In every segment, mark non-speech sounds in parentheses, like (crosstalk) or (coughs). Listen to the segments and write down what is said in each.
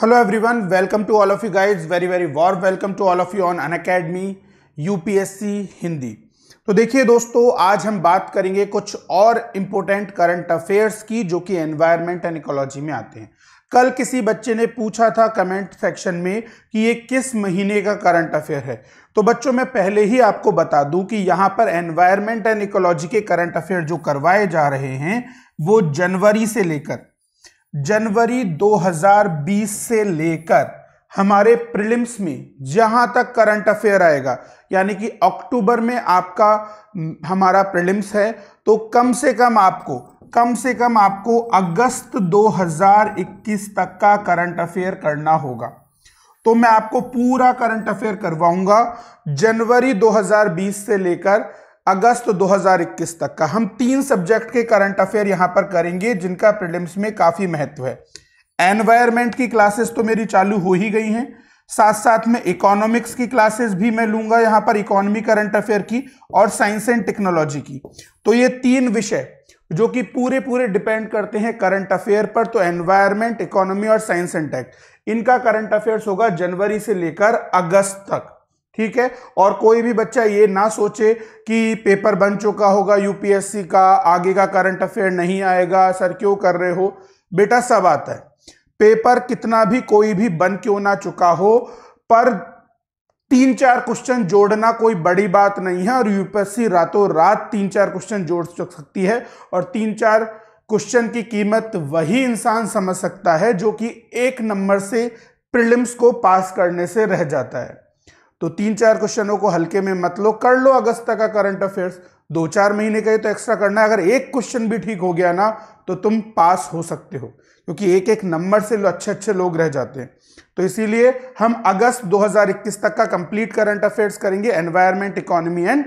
Hello welcome to all of you you very very warm welcome to all of you on on Unacademy UPSC Hindi तो देखिए दोस्तों आज हम बात करेंगे कुछ और इम्पोर्टेंट करंट अफेयर्स की जो कि एनवायरनमेंट एंड इकोलॉजी में आते हैं कल किसी बच्चे ने पूछा था कमेंट सेक्शन में कि ये किस महीने का करंट अफेयर है तो बच्चों मैं पहले ही आपको बता दूं कि यहाँ पर एनवायरनमेंट एंड इकोलॉजी के करंट अफेयर जो करवाए जा रहे हैं वो जनवरी से लेकर जनवरी 2020 से लेकर हमारे प्रिलिम्स में जहां तक करंट अफेयर आएगा यानी कि अक्टूबर में आपका हम्म, हमारा प्रिलिम्स है तो कम से कम आपको कम से कम आपको अगस्त 2021 तक का करंट अफेयर करना होगा तो मैं आपको पूरा करंट अफेयर करवाऊंगा जनवरी 2020 से लेकर अगस्त 2021 तक का हम तीन सब्जेक्ट के करंट अफेयर यहां पर करेंगे जिनका प्रीलिम्स में काफी महत्व है एनवायरमेंट की क्लासेस तो मेरी चालू हो ही गई हैं साथ साथ में इकोनॉमिक्स की क्लासेस भी मैं लूंगा यहां पर इकोनॉमी करंट अफेयर की और साइंस एंड टेक्नोलॉजी की तो ये तीन विषय जो कि पूरे पूरे डिपेंड करते हैं करंट अफेयर पर तो एनवायरमेंट इकोनॉमी और साइंस एंड टेक इनका करंट अफेयर्स होगा जनवरी से लेकर अगस्त तक ठीक है और कोई भी बच्चा ये ना सोचे कि पेपर बन चुका होगा यूपीएससी का आगे का करंट अफेयर नहीं आएगा सर क्यों कर रहे हो बेटा सब आता है पेपर कितना भी कोई भी बन क्यों ना चुका हो पर तीन चार क्वेश्चन जोड़ना कोई बड़ी बात नहीं है और यूपीएससी रातों रात तीन चार क्वेश्चन जोड़ सकती है और तीन चार क्वेश्चन की कीमत वही इंसान समझ सकता है जो कि एक नंबर से प्रिलिम्स को पास करने से रह जाता है तो तीन चार क्वेश्चनों को हल्के में मत लो कर लो अगस्त तक का करंट अफेयर्स दो चार महीने का ये तो एक्स्ट्रा करना है अगर एक क्वेश्चन भी ठीक हो गया ना तो तुम पास हो सकते हो क्योंकि एक एक नंबर से अच्छे अच्छे लोग रह जाते हैं तो इसीलिए हम अगस्त 2021 तक का कंप्लीट करंट अफेयर्स करेंगे environment economy and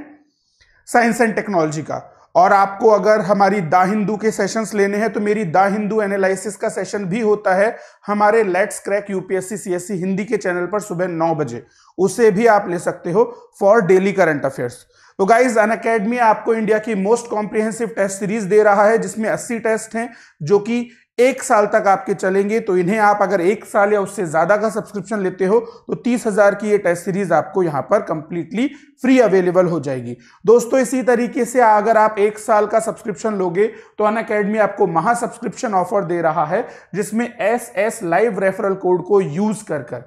science and technology का और आपको अगर हमारी दा हिंदू के सेशंस लेने हैं तो मेरी दा हिंदू एनालिसिस का सेशन भी होता है हमारे let's crack UPSC CSC Hindi के चैनल पर सुबह नौ बजे उसे भी आप ले सकते हो फॉर डेली करंट अफेयर्स तो गाइज अन अकेडमी आपको इंडिया की मोस्ट कॉम्प्रिहेंसिव टेस्ट सीरीज दे रहा है जिसमें 80 टेस्ट हैं जो कि एक साल तक आपके चलेंगे तो इन्हें आप अगर एक साल या उससे ज़्यादा का सब्सक्रिप्शन लेते हो तो तीस हज़ार की ये टेस्ट सीरीज़ आपको यहां पर कंप्लीटली फ्री अवेलेबल हो जाएगी दोस्तों इसी तरीके से अगर आप एक साल का सब्सक्रिप्शन लोगे तो अन अकेडमी आपको महा सब्सक्रिप्शन ऑफर दे रहा है जिसमें S S live referral code को यूज़ कर कर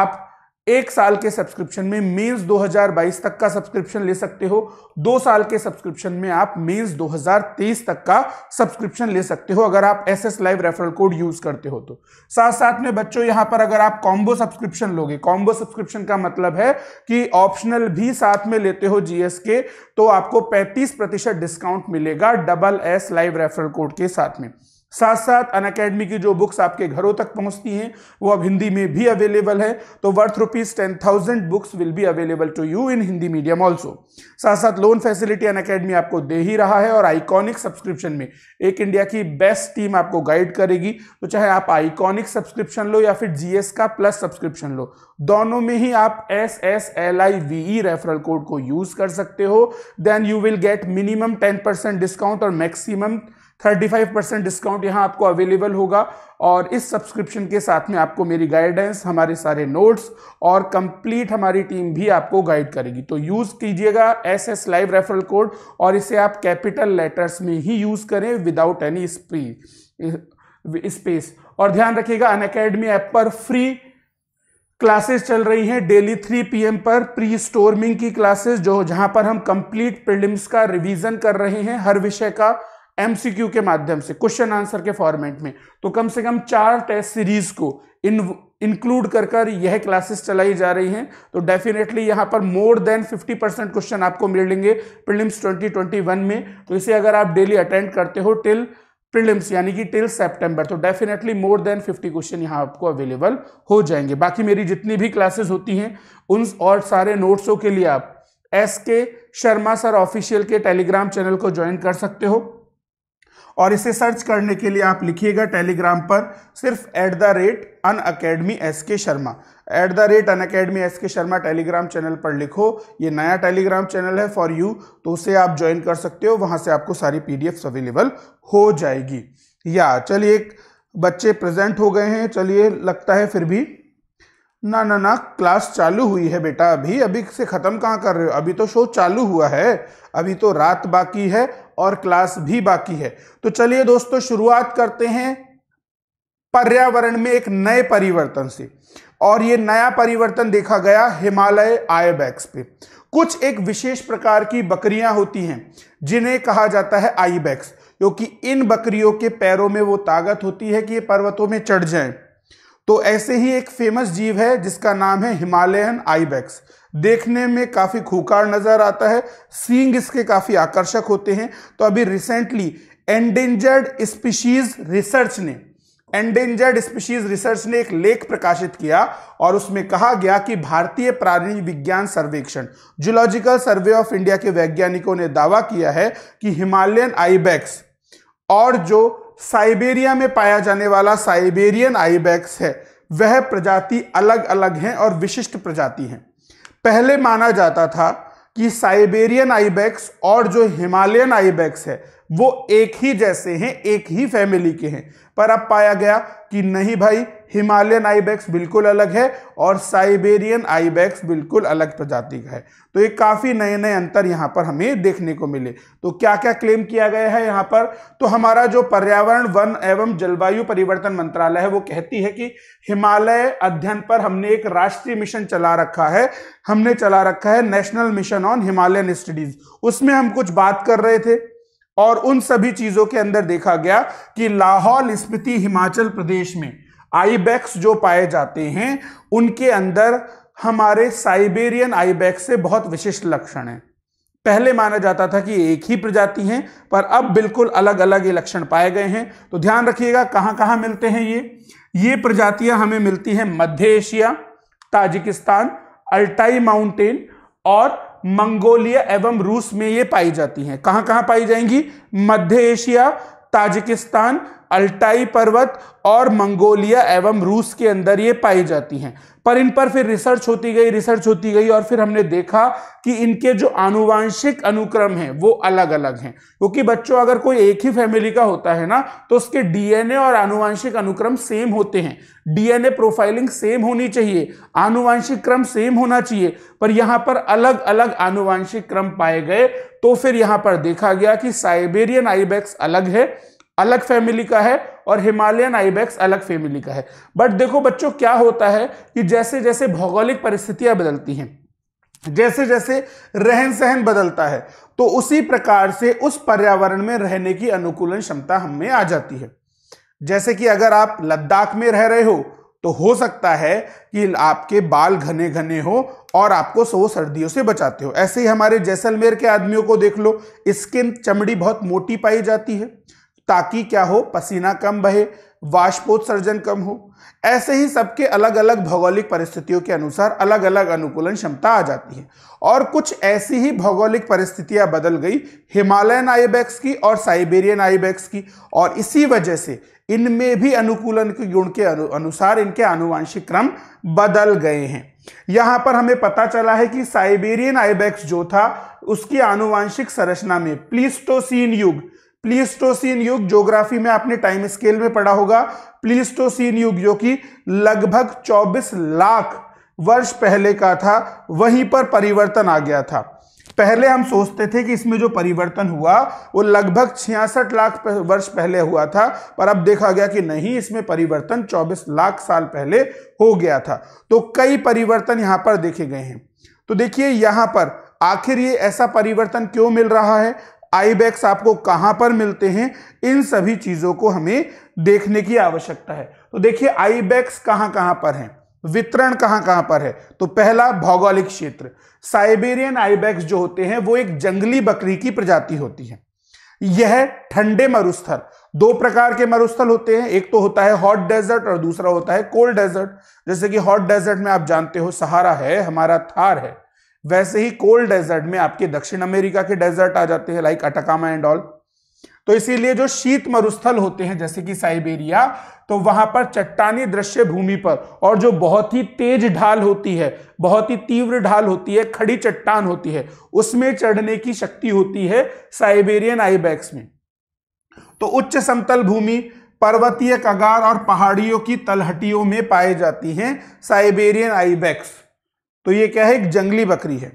आप एक साल के सब्सक्रिप्शन में मेंस 2022 तक का सब्सक्रिप्शन ले सकते हो दो साल के सब्सक्रिप्शन में आप मेंस 2023 तक का सब्सक्रिप्शन ले सकते हो अगर आप S S live referral code use करते हो तो साथ साथ में बच्चों यहां पर अगर आप कॉम्बो सब्सक्रिप्शन लोगे कॉम्बो सब्सक्रिप्शन का मतलब है कि ऑप्शनल भी साथ में लेते हो जीएस के तो आपको पैंतीस डिस्काउंट मिलेगा double S live referral code के साथ में साथ साथ अन अकेडमी की जो बुक्स आपके घरों तक पहुंचती हैं वो अब हिंदी में भी अवेलेबल है तो worth rupees ten thousand books will be available to you in Hindi medium also साथ साथ लोन फैसिलिटी अन अकेडमी आपको दे ही रहा है और आइकॉनिक सब्सक्रिप्शन में एक इंडिया की बेस्ट टीम आपको गाइड करेगी तो चाहे आप आइकॉनिक सब्सक्रिप्शन लो या फिर जीएस का प्लस सब्सक्रिप्शन लो दोनों में ही आप S S L I V E referral code को यूज कर सकते हो then you will get minimum ten percent discount और मैक्सिमम 35 परसेंट डिस्काउंट यहाँ आपको अवेलेबल होगा और इस सब्सक्रिप्शन के साथ में आपको मेरी गाइडेंस हमारे सारे नोट्स और कंप्लीट हमारी टीम भी आपको गाइड करेगी तो यूज़ कीजिएगा S S live referral code और इसे आप कैपिटल लेटर्स में ही यूज़ करें विदाउट एनी स्पेस और ध्यान रखिएगा अन अकेडमी ऐप पर फ्री क्लासेस चल रही हैं डेली 3 पीएम पर प्री स्टोरमिंग की क्लासेस जो जहां पर हम कंप्लीट प्रिलिम्स का रिवीजन कर रहे हैं हर विषय का एमसीक्यू के माध्यम से क्वेश्चन आंसर के फॉर्मेट में तो कम से कम चार टेस्ट सीरीज को इन इंक्लूड कर कर यह क्लासेस चलाई जा रही हैं तो डेफिनेटली यहां पर मोर देन 50 परसेंट क्वेश्चन आपको लेंगे प्रिलिम्स 2021 में तो इसे अगर आप डेली अटेंड करते हो टिल प्रिलिम्स यानी कि टिल सितंबर तो डेफिनेटली मोर देन 50 क्वेश्चन यहां आपको अवेलेबल हो जाएंगे बाकी मेरी जितनी भी क्लासेस होती हैं उन और सारे नोट्सों के लिए आप S K Sharma sir official के टेलीग्राम चैनल को ज्वाइन कर सकते हो और इसे सर्च करने के लिए आप लिखिएगा टेलीग्राम पर सिर्फ at the rate Unacademy S K Sharma at the rate Unacademy S K Sharma Telegram channel पर लिखो ये नया टेलीग्राम चैनल है फॉर यू तो उसे आप ज्वाइन कर सकते हो वहाँ से आपको सारी पी अवेलेबल हो जाएगी या चलिए बच्चे प्रेजेंट हो गए हैं चलिए लगता है फिर भी ना ना ना क्लास चालू हुई है बेटा अभी अभी से ख़त्म कहाँ कर रहे हो अभी तो शो चालू हुआ है अभी तो रात बाकी है और क्लास भी बाकी है तो चलिए दोस्तों शुरुआत करते हैं पर्यावरण में एक नए परिवर्तन से और ये नया परिवर्तन देखा गया हिमालय आईबैक्स पे कुछ एक विशेष प्रकार की बकरियां होती हैं जिन्हें कहा जाता है आईबैक्स क्योंकि इन बकरियों के पैरों में वो ताकत होती है कि ये पर्वतों में चढ़ जाएं तो ऐसे ही एक फेमस जीव है जिसका नाम है हिमालयन आईबैक्स देखने में काफ़ी खूकार नज़र आता है सींग इसके काफ़ी आकर्षक होते हैं तो अभी रिसेंटली एंडेंजर्ड स्पीशीज रिसर्च ने एंडेंजर्ड स्पीशीज रिसर्च ने एक लेख प्रकाशित किया और उसमें कहा गया कि भारतीय प्राणी विज्ञान सर्वेक्षण जूलॉजिकल सर्वे ऑफ इंडिया के वैज्ञानिकों ने दावा किया है कि हिमालयन आईबैक्स और जो साइबेरिया में पाया जाने वाला साइबेरियन आईबैक्स है वह प्रजाति अलग अलग हैं और विशिष्ट प्रजाति हैं पहले माना जाता था कि साइबेरियन आईबैक्स और जो हिमालयन आईबैक्स है वो एक ही जैसे हैं एक ही फैमिली के हैं पर अब पाया गया कि नहीं भाई हिमालयन आईबैक्स बिल्कुल अलग है और साइबेरियन आईबैक्स बिल्कुल अलग प्रजाति का है तो ये काफ़ी नए नए अंतर यहाँ पर हमें देखने को मिले तो क्या क्या क्लेम किया गया है यहाँ पर तो हमारा जो पर्यावरण वन एवं जलवायु परिवर्तन मंत्रालय है वो कहती है कि हिमालय अध्ययन पर हमने एक राष्ट्रीय मिशन चला रखा है हमने चला रखा है national mission on Himalayan studies उसमें हम कुछ बात कर रहे थे और उन सभी चीजों के अंदर देखा गया कि लाहौल स्पीति हिमाचल प्रदेश में आईबैक्स जो पाए जाते हैं उनके अंदर हमारे साइबेरियन आईबैक्स से बहुत विशिष्ट लक्षण हैं पहले माना जाता था कि एक ही प्रजाति है पर अब बिल्कुल अलग अलग ये लक्षण पाए गए हैं तो ध्यान रखिएगा कहाँ कहाँ मिलते हैं ये ये प्रजातियां हमें मिलती हैं मध्य एशिया ताजिकिस्तान अल्टाई माउंटेन और मंगोलिया एवं रूस में ये पाई जाती हैं कहां कहां पाई जाएंगी मध्य एशिया ताजिकिस्तान अल्टाई पर्वत और मंगोलिया एवं रूस के अंदर ये पाई जाती हैं पर इन पर फिर रिसर्च होती गई रिसर्च होती गई और फिर हमने देखा कि इनके जो आनुवांशिक अनुक्रम है वो अलग अलग हैं क्योंकि तो बच्चों अगर कोई एक ही फैमिली का होता है ना तो उसके डीएनए और आनुवांशिक अनुक्रम सेम होते हैं डीएनए प्रोफाइलिंग सेम होनी चाहिए आनुवांशिक क्रम सेम होना चाहिए पर यहाँ पर अलग अलग आनुवांशिक क्रम पाए गए तो फिर यहाँ पर देखा गया कि साइबेरियन आईबैक्स अलग है अलग फैमिली का है और हिमालयन आईबैक्स अलग फैमिली का है बट देखो बच्चों क्या होता है कि जैसे जैसे भौगोलिक परिस्थितियां बदलती हैं जैसे जैसे रहन सहन बदलता है तो उसी प्रकार से उस पर्यावरण में रहने की अनुकूलन क्षमता हमें आ जाती है जैसे कि अगर आप लद्दाख में रह रहे हो तो हो सकता है कि आपके बाल घने घने हो और आपको सो सर्दियों से बचाते हो ऐसे ही हमारे जैसलमेर के आदमियों को देख लो स्किन चमड़ी बहुत मोटी पाई जाती है ताकि क्या हो पसीना कम बहे वाष्पोत्सर्जन कम हो ऐसे ही सबके अलग अलग भौगोलिक परिस्थितियों के अनुसार अलग अलग अनुकूलन क्षमता आ जाती है और कुछ ऐसी ही भौगोलिक परिस्थितियां बदल गई हिमालयन आईबैक्स की और साइबेरियन आईबैक्स की और इसी वजह से इनमें भी अनुकूलन के गुण के अनु अनुसार इनके आनुवांशिक क्रम बदल गए हैं यहां पर हमें पता चला है कि साइबेरियन आईबैक्स जो था उसकी आनुवांशिक संरचना में प्लीस्टोसीन युग प्लीस्टोसीन युग ज्योग्राफी में आपने टाइम स्केल में पढ़ा होगा प्लीस्टोसीन युग जो कि लगभग 24 लाख वर्ष पहले का था वहीं पर परिवर्तन आ गया था पहले हम सोचते थे कि इसमें जो परिवर्तन हुआ वो लगभग छियासठ लाख वर्ष पहले हुआ था पर अब देखा गया कि नहीं इसमें परिवर्तन 24 लाख साल पहले हो गया था तो कई परिवर्तन यहाँ पर देखे गए हैं तो देखिए यहाँ पर आखिर ये ऐसा परिवर्तन क्यों मिल रहा है आई बैग्स आपको कहाँ पर मिलते हैं इन सभी चीज़ों को हमें देखने की आवश्यकता है तो देखिए आई बैग्स कहाँ कहाँ पर हैं वितरण कहां कहां पर है तो पहला भौगोलिक क्षेत्र साइबेरियन आईबैक्स जो होते हैं वो एक जंगली बकरी की प्रजाति होती है यह ठंडे मरुस्थल दो प्रकार के मरुस्थल होते हैं एक तो होता है हॉट डेजर्ट और दूसरा होता है कोल्ड डेजर्ट जैसे कि हॉट डेजर्ट में आप जानते हो सहारा है हमारा थार है वैसे ही कोल्ड डेजर्ट में आपके दक्षिण अमेरिका के डेजर्ट आ जाते हैं लाइक अटकामा एंड ऑल तो इसीलिए जो शीत मरुस्थल होते हैं जैसे कि साइबेरिया तो वहां पर चट्टानी दृश्य भूमि पर और जो बहुत ही तेज ढाल होती है बहुत ही तीव्र ढाल होती है खड़ी चट्टान होती है उसमें चढ़ने की शक्ति होती है साइबेरियन आईबैक्स में तो उच्च समतल भूमि पर्वतीय कगार और पहाड़ियों की तलहटियों में पाए जाती हैं साइबेरियन आईबैक्स तो ये क्या है एक जंगली बकरी है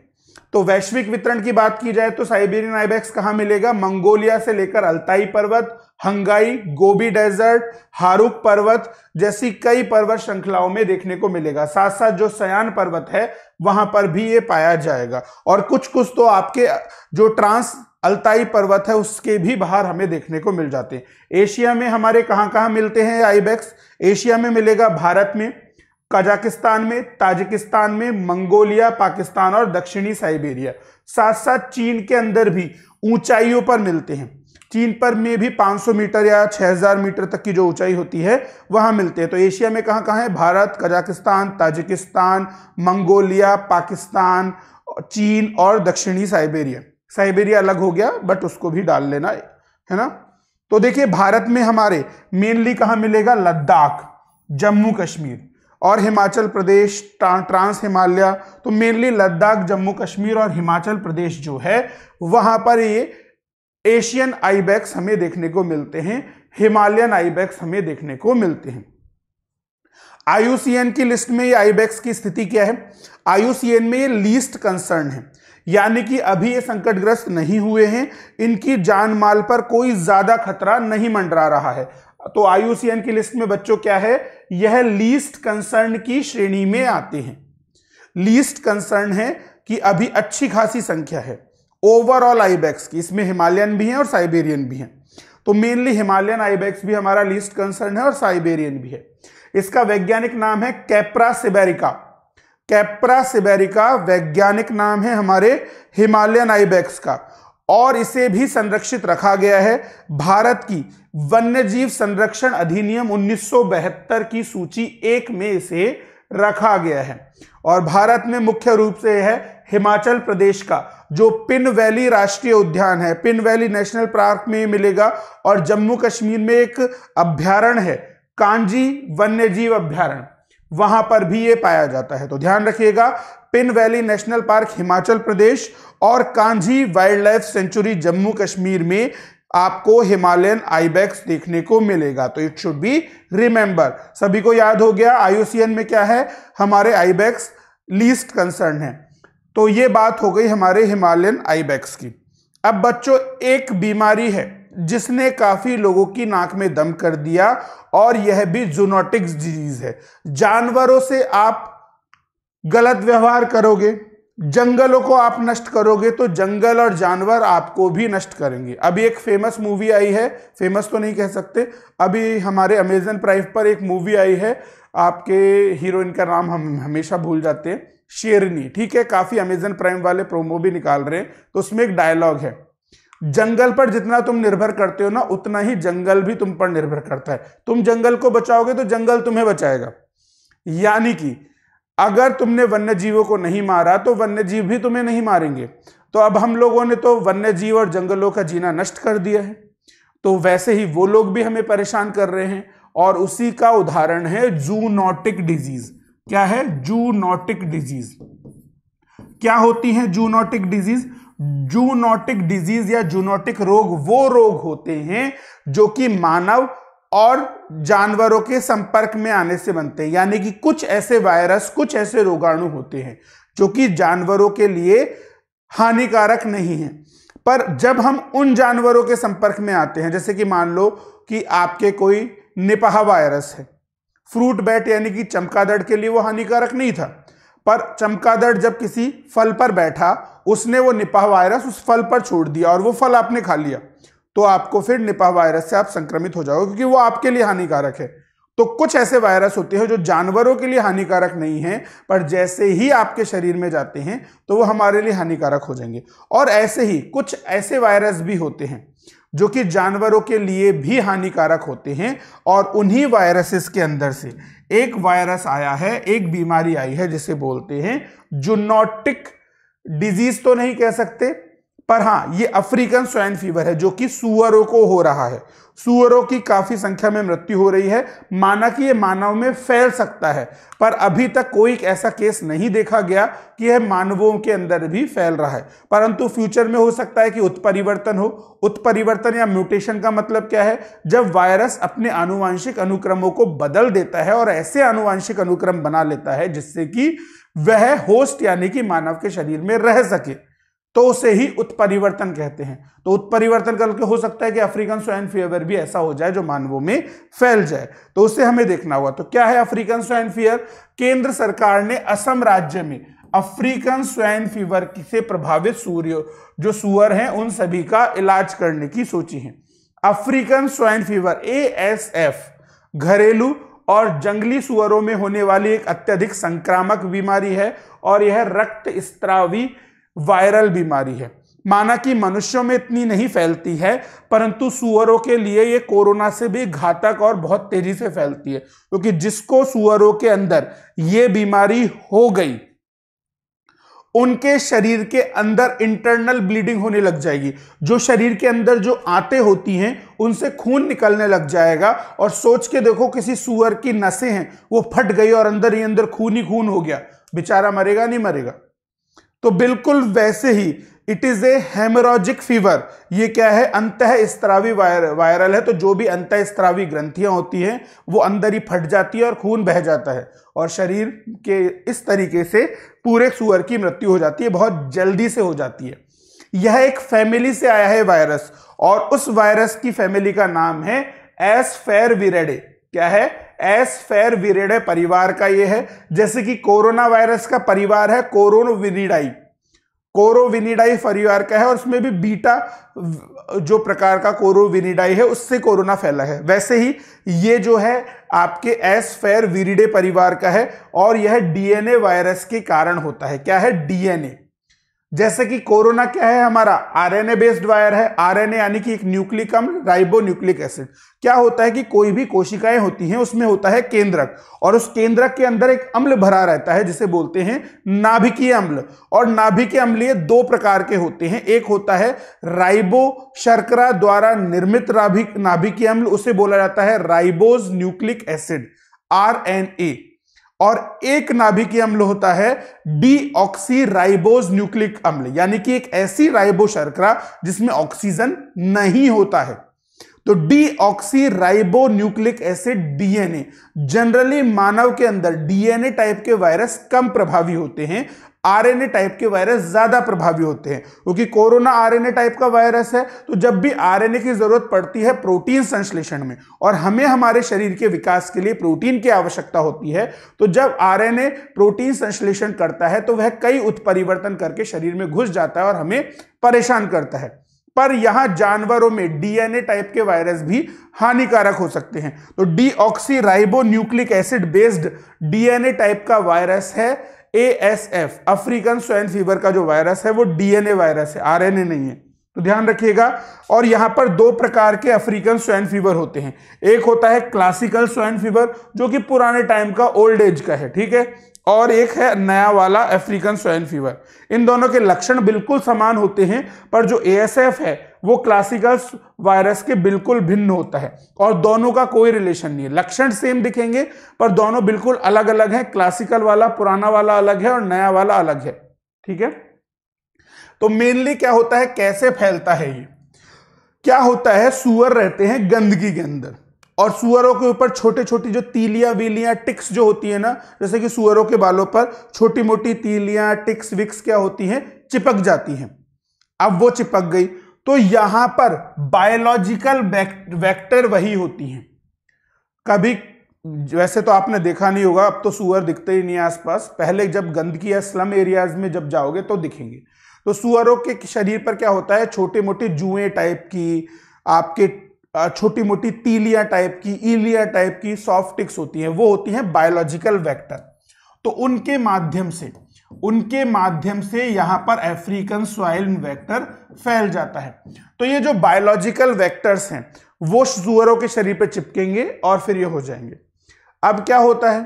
तो वैश्विक वितरण की बात की जाए तो साइबेरियन आईबैक्स कहाँ मिलेगा मंगोलिया से लेकर अल्ताई पर्वत हंगाई गोबी डेजर्ट हारूक पर्वत जैसी कई पर्वत श्रृंखलाओं में देखने को मिलेगा साथ साथ जो सयान पर्वत है वहां पर भी ये पाया जाएगा और कुछ कुछ तो आपके जो ट्रांस अल्ताई पर्वत है उसके भी बाहर हमें देखने को मिल जाते हैं एशिया में हमारे कहाँ कहाँ मिलते हैं आईबैक्स एशिया में मिलेगा भारत में कजाकिस्तान में ताजिकिस्तान में मंगोलिया पाकिस्तान और दक्षिणी साइबेरिया साथ साथ चीन के अंदर भी ऊंचाइयों पर मिलते हैं चीन पर में भी 500 मीटर या 6000 मीटर तक की जो ऊंचाई होती है वहां मिलते हैं तो एशिया में कहाँ कहाँ है Bharat Kazakhstan Tajikistan Mongolia Pakistan चीन और दक्षिणी साइबेरिया साइबेरिया अलग हो गया बट उसको भी डाल लेना है ना तो देखिए भारत में हमारे मेनली कहाँ मिलेगा लद्दाख जम्मू कश्मीर और हिमाचल प्रदेश ट्रा, ट्रांस हिमालय तो मेनली लद्दाख जम्मू कश्मीर और हिमाचल प्रदेश जो है वहां पर ये एशियन आईबैक्स हमें देखने को मिलते हैं हिमालयन आईबैक्स हमें देखने को मिलते हैं आयुसीएन की लिस्ट में ये आईबैक्स की स्थिति क्या है आयुसीएन में ये लीस्ट कंसर्न है यानी कि अभी ये संकटग्रस्त नहीं हुए हैं इनकी जान माल पर कोई ज्यादा खतरा नहीं मंडरा रहा है तो आयुसीएन की लिस्ट में बच्चों क्या है यह लीस्ट कंसर्न की श्रेणी में आते हैं लीस्ट कंसर्न है कि अभी अच्छी खासी संख्या है ओवरऑल आईबैक्स की इसमें हिमालयन भी हैं और साइबेरियन भी हैं तो मेनली हिमालयन आईबैक्स भी हमारा लीस्ट कंसर्न है और साइबेरियन भी है इसका वैज्ञानिक नाम है कैप्रा सिबेरिका कैप्रा सिबेरिका वैज्ञानिक नाम है हमारे हिमालयन आईबैक्स का और इसे भी संरक्षित रखा गया है भारत की वन्यजीव संरक्षण अधिनियम 1972 की सूची एक में इसे रखा गया है और भारत में मुख्य रूप से है हिमाचल प्रदेश का जो पिन वैली राष्ट्रीय उद्यान है पिन वैली नेशनल पार्क में मिलेगा और जम्मू कश्मीर में एक अभ्यारण है कांजी वन्यजीव अभ्यारण वहां पर भी ये पाया जाता है तो ध्यान रखिएगा Pin valley national park Himachal Pradesh और Kanjhi wildlife sanctuary Jammu Kashmir में आपको हिमालयन आईबैक्स देखने को मिलेगा तो इट शुड बी रिमेंबर सभी को याद हो गया आयुसीएन में क्या है हमारे आईबैक्स लीस्ट कंसर्न है तो ये बात हो गई हमारे हिमालयन आईबैक्स की अब बच्चों एक बीमारी है जिसने काफी लोगों की नाक में दम कर दिया और यह भी जूनोटिक्स डिजीज है जानवरों से आप गलत व्यवहार करोगे जंगलों को आप नष्ट करोगे तो जंगल और जानवर आपको भी नष्ट करेंगे अभी एक फेमस मूवी आई है फेमस तो नहीं कह सकते अभी हमारे अमेजन प्राइम पर एक मूवी आई है आपके हीरोइन का नाम हम हमेशा भूल जाते हैं शेरनी ठीक है काफ़ी अमेजन प्राइम वाले प्रोमो भी निकाल रहे हैं तो उसमें एक डायलॉग है जंगल पर जितना तुम निर्भर करते हो ना उतना ही जंगल भी तुम पर निर्भर करता है तुम जंगल को बचाओगे तो जंगल तुम्हें बचाएगा यानी कि अगर तुमने वन्य जीवों को नहीं मारा तो वन्य जीव भी तुम्हें नहीं मारेंगे तो अब हम लोगों ने तो वन्य जीव और जंगलों का जीना नष्ट कर दिया है तो वैसे ही वो लोग भी हमें परेशान कर रहे हैं और उसी का उदाहरण है जूनोटिक डिजीज क्या है जूनोटिक डिजीज क्या होती है जूनोटिक डिजीज जूनोटिक डिजीज या जूनोटिक रोग वो रोग होते हैं जो कि मानव और जानवरों के संपर्क में आने से बनते हैं यानी कि कुछ ऐसे वायरस कुछ ऐसे रोगाणु होते हैं जो कि जानवरों के लिए हानिकारक नहीं है पर जब हम उन जानवरों के संपर्क में आते हैं जैसे कि मान लो कि आपके कोई निपाह वायरस है फ्रूट बैट यानी कि चमकादड़ के लिए वो हानिकारक नहीं था पर चमकादड़ जब किसी फल पर बैठा उसने वो निपाह वायरस उस फल पर छोड़ दिया और वो फल आपने खा लिया तो आपको फिर निपाह वायरस से आप संक्रमित हो जाओगे क्योंकि वो आपके लिए हानिकारक है तो कुछ ऐसे वायरस होते हैं जो जानवरों के लिए हानिकारक नहीं है पर जैसे ही आपके शरीर में जाते हैं तो वो हमारे लिए हानिकारक हो जाएंगे और ऐसे ही कुछ ऐसे वायरस भी होते हैं जो कि जानवरों के लिए भी हानिकारक होते हैं और उन्हीं वायरसेस के अंदर से एक वायरस आया है एक बीमारी आई है जिसे बोलते हैं जूनोटिक डिजीज तो नहीं कह सकते पर हाँ ये अफ्रीकन स्वाइन फीवर है जो कि सुअरों को हो रहा है सुअरों की काफी संख्या में मृत्यु हो रही है माना कि यह मानव में फैल सकता है पर अभी तक कोई ऐसा केस नहीं देखा गया कि यह मानवों के अंदर भी फैल रहा है परंतु फ्यूचर में हो सकता है कि उत्परिवर्तन हो उत्परिवर्तन या म्यूटेशन का मतलब क्या है जब वायरस अपने आनुवांशिक अनुक्रमों को बदल देता है और ऐसे आनुवांशिक अनुक्रम बना लेता है जिससे कि वह होस्ट यानी कि मानव के शरीर में रह सके तो उसे ही उत्परिवर्तन कहते हैं तो उत्परिवर्तन करके मतलब हो सकता है कि अफ्रीकन स्वाइन फीवर भी ऐसा हो जाए जो मानवों में फैल जाए तो उसे हमें देखना होगा तो क्या है अफ्रीकन स्वाइन फीवर केंद्र सरकार ने असम राज्य में अफ्रीकन स्वाइन फीवर से प्रभावित सूर्य जो सुअर हैं उन सभी का इलाज करने की सोची है African swine fever A S F घरेलू और जंगली सुअरों में होने वाली एक अत्यधिक संक्रामक बीमारी है और यह रक्त स्त्रावी वायरल बीमारी है माना कि मनुष्यों में इतनी नहीं फैलती है परंतु सुअरों के लिए ये कोरोना से भी घातक और बहुत तेजी से फैलती है क्योंकि तो जिसको सुअरों के अंदर ये बीमारी हो गई उनके शरीर के अंदर इंटरनल ब्लीडिंग होने लग जाएगी जो शरीर के अंदर जो आते होती हैं उनसे खून निकलने लग जाएगा और सोच के देखो किसी सुअर की नसें हैं वो फट गई और अंदर ही अंदर खून ही खून हो गया बेचारा मरेगा नहीं मरेगा तो बिल्कुल वैसे ही it is a haemorrhagic fever ये क्या है अंत स्त्रावी वायर, वायरल है तो जो भी अंत स्त्रावी ग्रंथियां होती हैं वो अंदर ही फट जाती है और खून बह जाता है और शरीर के इस तरीके से पूरे सुअर की मृत्यु हो जाती है बहुत जल्दी से हो जाती है यह एक फैमिली से आया है वायरस और उस वायरस की फैमिली का नाम है एस फेर विरेडे क्या है एस फेर विरेडे परिवार का ये है जैसे कि कोरोना वायरस का परिवार है कोरोनोविनिडाई कोरोविनिडाई परिवार का है और उसमें भी बीटा जो प्रकार का कोरोविनिडाई है उससे कोरोना फैला है वैसे ही ये जो है आपके एस फेर विरिडे परिवार का है और यह डीएनए वायरस के कारण होता है क्या है डीएनए जैसे कि कोरोना क्या है हमारा आरएनए बेस्ड वायर है आरएनए यानी कि एक न्यूक्लिक अम्ल राइबो न्यूक्लिक एसिड क्या होता है कि कोई भी कोशिकाएं होती हैं उसमें होता है केंद्रक और उस केंद्रक के अंदर एक अम्ल भरा रहता है जिसे बोलते हैं नाभिकीय अम्ल और नाभिकीय अम्लीय दो प्रकार के होते हैं एक होता है राइबो शर्करा द्वारा निर्मित नाभिकीय अम्ल उसे बोला जाता है राइबोज न्यूक्लिक एसिड आर और एक नाभिकीय अम्ल होता है डी राइबोज न्यूक्लिक अम्ल यानी कि एक ऐसी राइबो शर्करा जिसमें ऑक्सीजन नहीं होता है तो D ribo nucleic acid DNA generally मानव के अंदर डीएनए टाइप के वायरस कम प्रभावी होते हैं आरएनए टाइप के वायरस ज़्यादा प्रभावी होते हैं क्योंकि कोरोना आरएनए टाइप का वायरस है तो जब भी आरएनए की ज़रूरत पड़ती है प्रोटीन संश्लेषण में और हमें हमारे शरीर के विकास के लिए प्रोटीन की आवश्यकता होती है तो जब आरएनए प्रोटीन संश्लेषण करता है तो वह कई उत्परिवर्तन करके शरीर में घुस जाता है और हमें परेशान करता है पर यहां जानवरों में डीएनए टाइप के वायरस भी हानिकारक हो सकते हैं तो D nucleic acid based DNA type का वायरस है A S F African swine fever का जो वायरस है वो डीएनए वायरस है आरएनए नहीं है तो ध्यान रखिएगा और यहां पर दो प्रकार के अफ्रीकन स्वाइन फीवर होते हैं एक होता है क्लासिकल स्वाइन फीवर जो कि पुराने टाइम का ओल्ड एज का है ठीक है और एक है नया वाला अफ्रीकन स्वाइन फीवर इन दोनों के लक्षण बिल्कुल समान होते हैं पर जो एएसएफ है वो क्लासिकल वायरस के बिल्कुल भिन्न होता है और दोनों का कोई रिलेशन नहीं है लक्षण सेम दिखेंगे पर दोनों बिल्कुल अलग अलग हैं क्लासिकल वाला पुराना वाला अलग है और नया वाला अलग है ठीक है तो मेनली क्या होता है कैसे फैलता है ये क्या होता है सुअर रहते हैं गंदगी के अंदर और सुअरों के ऊपर छोटे छोटी जो तीलियां वीलियां टिक्स जो होती है ना जैसे कि सुअरों के बालों पर छोटी मोटी तीलियां टिक्स विक्स क्या होती हैं चिपक जाती हैं अब वो चिपक गई तो यहां पर बायोलॉजिकल वेक्टर वही होती हैं कभी वैसे तो आपने देखा नहीं होगा अब तो सुअर दिखते ही नहीं आसपास पहले जब गंदगी या स्लम एरियाज में जब जाओगे तो दिखेंगे तो सुअरों के शरीर पर क्या होता है छोटे मोटे जुएं टाइप की आपके छोटी मोटी तीलिया टाइप की ईलिया टाइप की सॉफ्टिक्स होती हैं वो होती हैं बायोलॉजिकल वेक्टर तो उनके माध्यम से उनके माध्यम से यहां पर अफ्रीकन सॉइल वेक्टर फैल जाता है तो ये जो बायोलॉजिकल वेक्टर्स हैं वो जुअरों के शरीर पर चिपकेंगे और फिर ये हो जाएंगे अब क्या होता है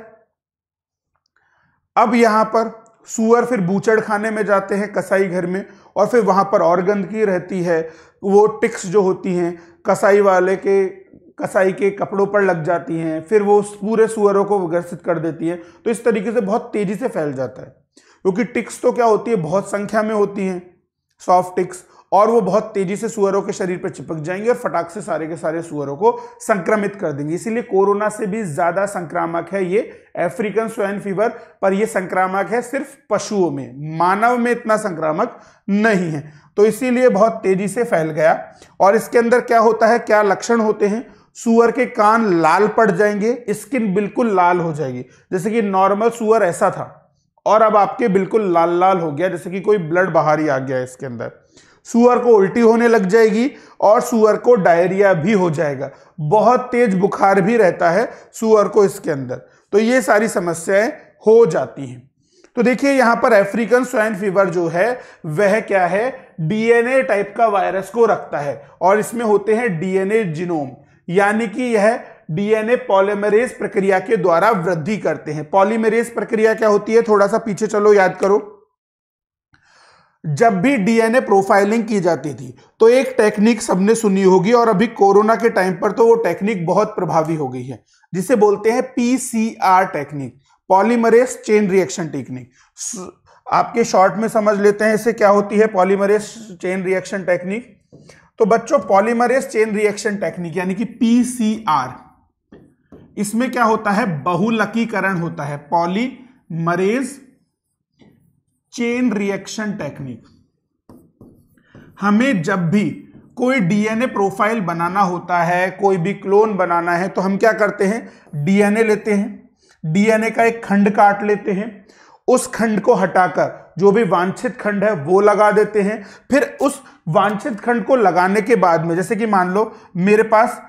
अब यहां पर सुअर फिर बूचड़ खाने में जाते हैं कसाई घर में और फिर वहां पर और गंदगी रहती है वो टिक्स जो होती हैं कसाई वाले के कसाई के कपड़ों पर लग जाती हैं फिर वो पूरे सुअरों को ग्रसित कर देती हैं तो इस तरीके से बहुत तेज़ी से फैल जाता है क्योंकि टिक्स तो क्या होती है बहुत संख्या में होती हैं सॉफ्ट टिक्स और वो बहुत तेजी से सुअरों के शरीर पर चिपक जाएंगे और फटाक से सारे के सारे सुअरों को संक्रमित कर देंगे इसीलिए कोरोना से भी ज्यादा संक्रामक है ये अफ्रीकन स्वाइन फीवर पर यह संक्रामक है सिर्फ पशुओं में मानव में इतना संक्रामक नहीं है तो इसीलिए बहुत तेजी से फैल गया और इसके अंदर क्या होता है क्या लक्षण होते हैं सुअर के कान लाल पड़ जाएंगे स्किन बिल्कुल लाल हो जाएगी जैसे कि नॉर्मल सुअर ऐसा था और अब आपके बिल्कुल लाल लाल हो गया जैसे कि कोई ब्लड बाहर ही आ गया इसके अंदर सुअर को उल्टी होने लग जाएगी और सुअर को डायरिया भी हो जाएगा बहुत तेज बुखार भी रहता है सुअर को इसके अंदर तो ये सारी समस्याएं हो जाती हैं तो देखिए यहाँ पर अफ्रीकन स्वाइन फीवर जो है वह क्या है डीएनए टाइप का वायरस को रखता है और इसमें होते हैं डीएनए जिनोम यानी कि यह डीएनए पॉलीमरेज प्रक्रिया के द्वारा वृद्धि करते हैं पॉलीमरेज प्रक्रिया क्या होती है थोड़ा सा पीछे चलो याद करो जब भी डीएनए प्रोफाइलिंग की जाती थी तो एक टेक्निक सबने सुनी होगी और अभी कोरोना के टाइम पर तो वो टेक्निक बहुत प्रभावी हो गई है जिसे बोलते हैं PCR technique polymerase chain reaction technique आपके शॉर्ट में समझ लेते हैं इसे क्या होती है पॉलीमरेस चेन रिएक्शन टेक्निक तो बच्चों पॉलीमरेस चेन रिएक्शन टेक्निक यानी कि पीसीआर इसमें क्या होता है बहुलकीकरण होता है पॉलीमरेज चेन रिएक्शन टेक्निक हमें जब भी कोई डीएनए प्रोफाइल बनाना होता है कोई भी क्लोन बनाना है तो हम क्या करते हैं डीएनए लेते हैं डीएनए का एक खंड काट लेते हैं उस खंड को हटाकर जो भी वांछित खंड है वो लगा देते हैं फिर उस वांछित खंड को लगाने के बाद में जैसे कि मान लो मेरे पास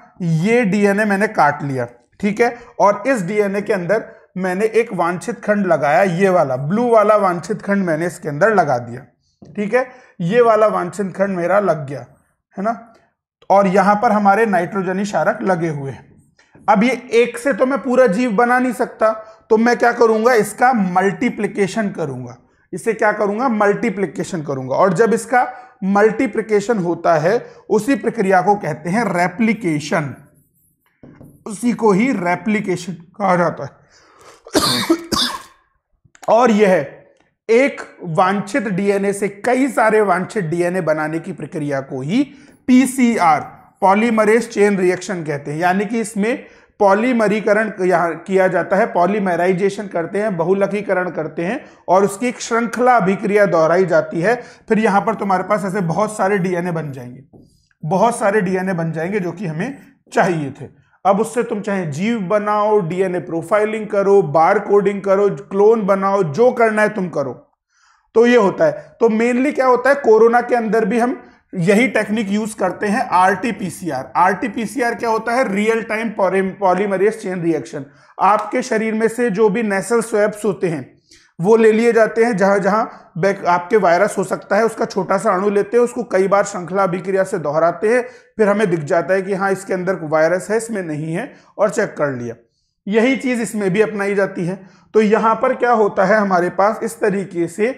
ये डीएनए मैंने काट लिया ठीक है और इस डीएनए के अंदर मैंने एक वांछित खंड लगाया ये वाला ब्लू वाला वांछित खंड मैंने इसके अंदर लगा दिया ठीक है ये वाला वांछित खंड मेरा लग गया है ना और यहां पर हमारे नाइट्रोजन इशारक लगे हुए हैं अब ये एक से तो मैं पूरा जीव बना नहीं सकता तो मैं क्या करूंगा इसका मल्टीप्लीकेशन करूंगा इसे क्या करूंगा मल्टीप्लीकेशन करूंगा और जब इसका मल्टीप्लीकेशन होता है उसी प्रक्रिया को कहते हैं रेप्लीकेशन उसी को ही रेप्लीकेशन कहा जाता है (coughs) और यह एक वांछित डीएनए से कई सारे वांछित डीएनए बनाने की प्रक्रिया को ही पीसीआर पॉलीमरेज चेन रिएक्शन कहते हैं यानी कि इसमें पॉलीमरीकरण किया जाता है पॉलीमराइजेशन करते हैं बहुलकीकरण करते हैं और उसकी एक श्रृंखला अभिक्रिया दोहराई जाती है फिर यहां पर तुम्हारे पास ऐसे बहुत सारे डीएनए बन जाएंगे बहुत सारे डीएनए बन जाएंगे जो कि हमें चाहिए थे अब उससे तुम चाहे जीव बनाओ डीएनए प्रोफाइलिंग करो बार कोडिंग करो क्लोन बनाओ जो करना है तुम करो तो ये होता है तो मेनली क्या होता है कोरोना के अंदर भी हम यही टेक्निक यूज करते हैं आरटीपीसीआर आरटीपीसीआर क्या होता है real time polymerase chain reaction आपके शरीर में से जो भी नेसल स्वेप्स होते हैं वो ले लिए जाते हैं जहां जहां बैक आपके वायरस हो सकता है उसका छोटा सा अणु लेते हैं उसको कई बार श्रृंखला अभिक्रिया से दोहराते हैं फिर हमें दिख जाता है कि हाँ इसके अंदर वायरस है इसमें नहीं है और चेक कर लिया यही चीज इसमें भी अपनाई जाती है तो यहां पर क्या होता है हमारे पास इस तरीके से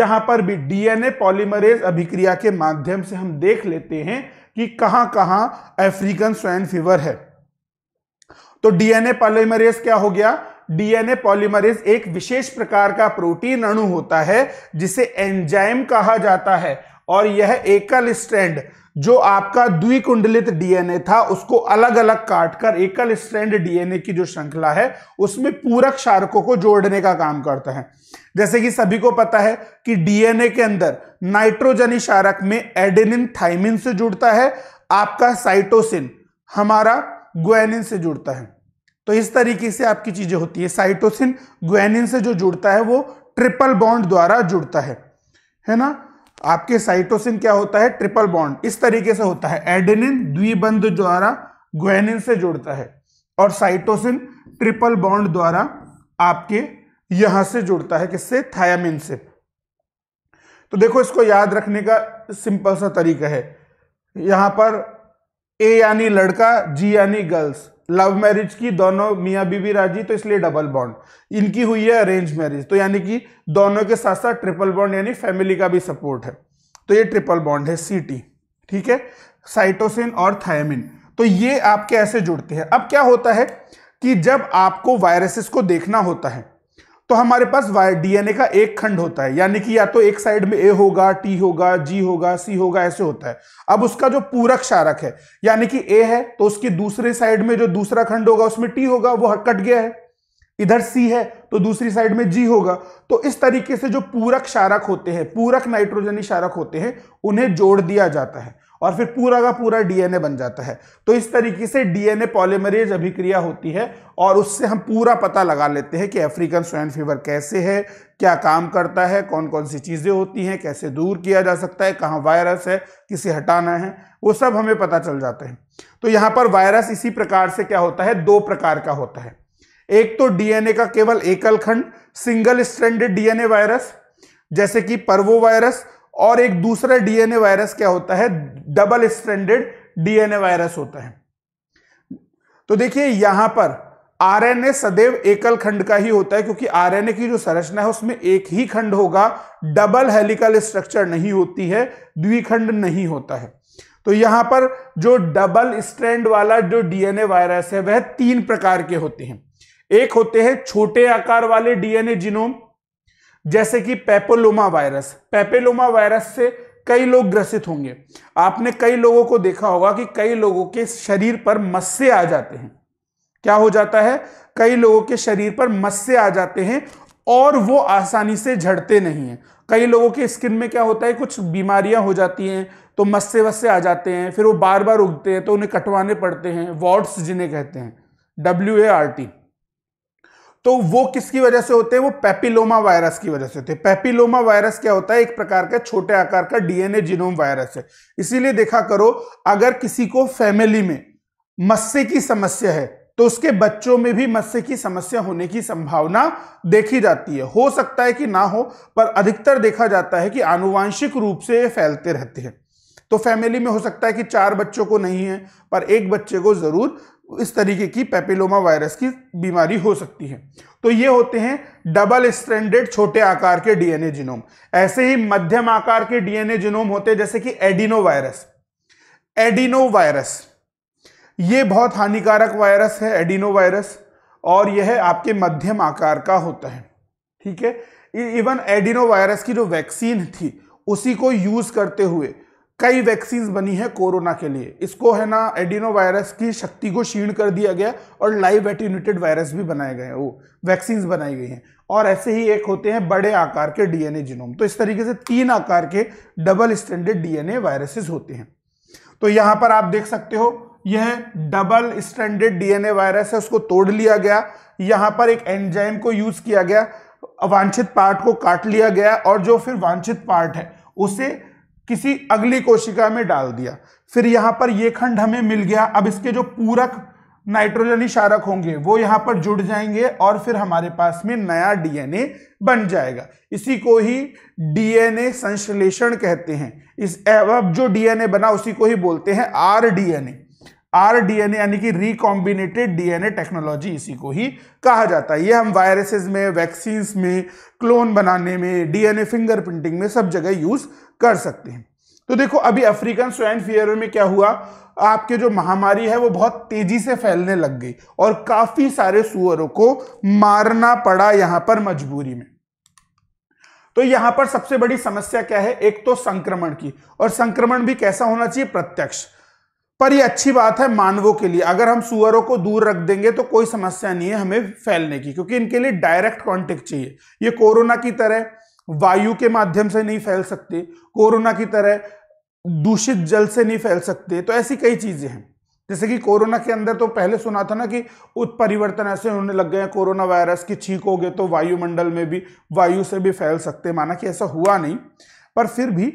यहां पर भी डीएनए पॉलीमरेज अभिक्रिया के माध्यम से हम देख लेते हैं कि कहां कहां अफ्रीकन स्वाइन फीवर है तो डीएनए पॉलीमरेज क्या हो गया डीएनए पॉलीमरेज एक विशेष प्रकार का प्रोटीन अणु होता है जिसे एंजाइम कहा जाता है और यह एकल स्ट्रैंड जो आपका द्विकुंडलित डीएनए था उसको अलग अलग काटकर एकल स्ट्रैंड डीएनए की जो श्रृंखला है उसमें पूरक शारकों को जोड़ने का काम करता है जैसे कि सभी को पता है कि डीएनए के अंदर नाइट्रोजनी शारक में एडेनिन थाइमिन से जुड़ता है आपका साइटोसिन हमारा ग्वेनिन से जुड़ता है तो इस तरीके से आपकी चीजें होती है साइटोसिन ग्वेनिन से जो जुड़ता है वो ट्रिपल बॉन्ड द्वारा जुड़ता है है ना आपके साइटोसिन क्या होता है ट्रिपल बॉन्ड इस तरीके से होता है एडेनिन द्विबंध द्वारा ग्वेनिन से जुड़ता है और साइटोसिन ट्रिपल बॉन्ड द्वारा आपके यहां से जुड़ता है किससे थायामिन से तो देखो इसको याद रखने का सिंपल सा तरीका है यहां पर ए यानी लड़का जी यानी गर्ल्स लव मैरिज की दोनों मियाँ बीबी राजी तो इसलिए डबल बॉन्ड इनकी हुई है अरेंज मैरिज तो यानी कि दोनों के साथ साथ ट्रिपल बॉन्ड यानी फैमिली का भी सपोर्ट है तो ये ट्रिपल बॉन्ड है सीटी ठीक है साइटोसिन और थायमिन तो ये आपके ऐसे जुड़ते हैं अब क्या होता है कि जब आपको वायरसेस को देखना होता है तो हमारे पास वाई डीएनए का एक खंड होता है यानी कि या तो एक साइड में ए होगा टी होगा जी होगा सी होगा ऐसे होता है अब उसका जो पूरक शारक है यानी कि ए है तो उसकी दूसरे साइड में जो दूसरा खंड होगा उसमें टी होगा वो कट गया है इधर सी है तो दूसरी साइड में जी होगा तो इस तरीके से जो पूरक शारक होते हैं पूरक नाइट्रोजनी शारक होते हैं उन्हें जोड़ दिया जाता है और फिर पूरा का पूरा डीएनए बन जाता है तो इस तरीके से डीएनए पॉलीमरेज अभिक्रिया होती है और उससे हम पूरा पता लगा लेते हैं कि अफ्रीकन स्वाइन फीवर कैसे है क्या काम करता है कौन कौन सी चीज़ें होती हैं कैसे दूर किया जा सकता है कहाँ वायरस है किसे हटाना है वो सब हमें पता चल जाते हैं तो यहाँ पर वायरस इसी प्रकार से क्या होता है दो प्रकार का होता है एक तो डीएनए का केवल एकल खंड सिंगल स्ट्रैंडेड डीएनए वायरस जैसे कि परवो वायरस और एक दूसरा डीएनए वायरस क्या होता है डबल स्ट्रैंडेड डीएनए वायरस होता है तो देखिए यहां पर आरएनए सदैव एकल खंड का ही होता है क्योंकि आरएनए की जो संरचना है उसमें एक ही खंड होगा डबल हेलिकल स्ट्रक्चर नहीं होती है द्विखंड नहीं होता है तो यहां पर जो डबल स्ट्रैंड वाला जो डीएनए वायरस है वह तीन प्रकार के होते हैं एक होते हैं छोटे आकार वाले डीएनए जीनोम जैसे कि पेपोलोमा वायरस पेपेलोमा वायरस से कई लोग ग्रसित होंगे आपने कई लोगों को देखा होगा कि कई लोगों के शरीर पर मस्से आ जाते हैं क्या हो जाता है कई लोगों के शरीर पर मस्से आ जाते हैं और वो आसानी से झड़ते नहीं हैं कई लोगों के स्किन में क्या होता है कुछ बीमारियां हो जाती हैं तो मस्से वस्से आ जाते हैं फिर वो बार बार उगते हैं तो उन्हें कटवाने पड़ते हैं वॉर्ड्स जिन्हें कहते हैं डब्ल्यू ए आर टी तो वो किसकी वजह से होते हैं वो पैपिलोमा वायरस की वजह से होते हैं पेपिलोमा वायरस क्या होता है एक प्रकार का छोटे आकार का डीएनए जीनोम वायरस है इसीलिए देखा करो अगर किसी को फैमिली में मस्से की समस्या है तो उसके बच्चों में भी मस्से की समस्या होने की संभावना देखी जाती है हो सकता है कि ना हो पर अधिकतर देखा जाता है कि आनुवांशिक रूप से ये फैलते रहते हैं तो फैमिली में हो सकता है कि चार बच्चों को नहीं है पर एक बच्चे को जरूर इस तरीके की पेपिलोमा वायरस की बीमारी हो सकती है तो ये होते हैं डबल स्ट्रैंडेड छोटे आकार के डीएनए जिनोम ऐसे ही मध्यम आकार के डीएनए जिनोम होते हैं जैसे कि एडिनो वायरस एडिनो वायरस ये बहुत हानिकारक वायरस है एडिनो वायरस और यह आपके मध्यम आकार का होता है ठीक है इवन एडिनो वायरस की जो वैक्सीन थी उसी को यूज करते हुए कई वैक्सीन बनी है कोरोना के लिए इसको है ना एडिनो वायरस की शक्ति को क्षीण कर दिया गया और लाइव एटीनेटेड वायरस भी बनाए गए हैं वो वैक्सीन बनाई गई हैं और ऐसे ही एक होते हैं बड़े आकार के डीएनए जीनोम तो इस तरीके से तीन आकार के डबल स्टैंडर्ड डीएनए वायरसेस होते हैं तो यहां पर आप देख सकते हो यह डबल स्टैंडर्ड डीएनए वायरस है उसको तोड़ लिया गया यहां पर एक एंजाइम को यूज किया गया अवांछित पार्ट को काट लिया गया और जो फिर वांछित पार्ट है उसे किसी अगली कोशिका में डाल दिया फिर यहां पर ये खंड हमें मिल गया अब इसके जो पूरक नाइट्रोजन इशारक होंगे वो यहां पर जुड़ जाएंगे और फिर हमारे पास में नया डीएनए बन जाएगा इसी को ही डीएनए संश्लेषण कहते हैं इस अब जो डीएनए बना उसी को ही बोलते हैं आर डीएनए आर डीएनए यानी कि रिकॉम्बिनेटेड डीएनए टेक्नोलॉजी इसी को ही कहा जाता है ये हम वायरसेस में वैक्सीन्स में क्लोन बनाने में डीएनए फिंगरप्रिंटिंग में सब जगह यूज कर सकते हैं तो देखो अभी अफ्रीकन स्वाइन फीवर में क्या हुआ आपके जो महामारी है वो बहुत तेजी से फैलने लग गई और काफी सारे सुअरों को मारना पड़ा यहां पर मजबूरी में तो यहां पर सबसे बड़ी समस्या क्या है एक तो संक्रमण की और संक्रमण भी कैसा होना चाहिए प्रत्यक्ष पर यह अच्छी बात है मानवों के लिए अगर हम सुअरों को दूर रख देंगे तो कोई समस्या नहीं है हमें फैलने की क्योंकि इनके लिए डायरेक्ट कॉन्टेक्ट चाहिए ये कोरोना की तरह वायु के माध्यम से नहीं फैल सकते कोरोना की तरह दूषित जल से नहीं फैल सकते तो ऐसी कई चीजें हैं जैसे कि कोरोना के अंदर तो पहले सुना था ना कि उत्परिवर्तन ऐसे होने लग गए हैं कोरोना वायरस की छींक हो गए तो वायुमंडल में भी वायु से भी फैल सकते माना कि ऐसा हुआ नहीं पर फिर भी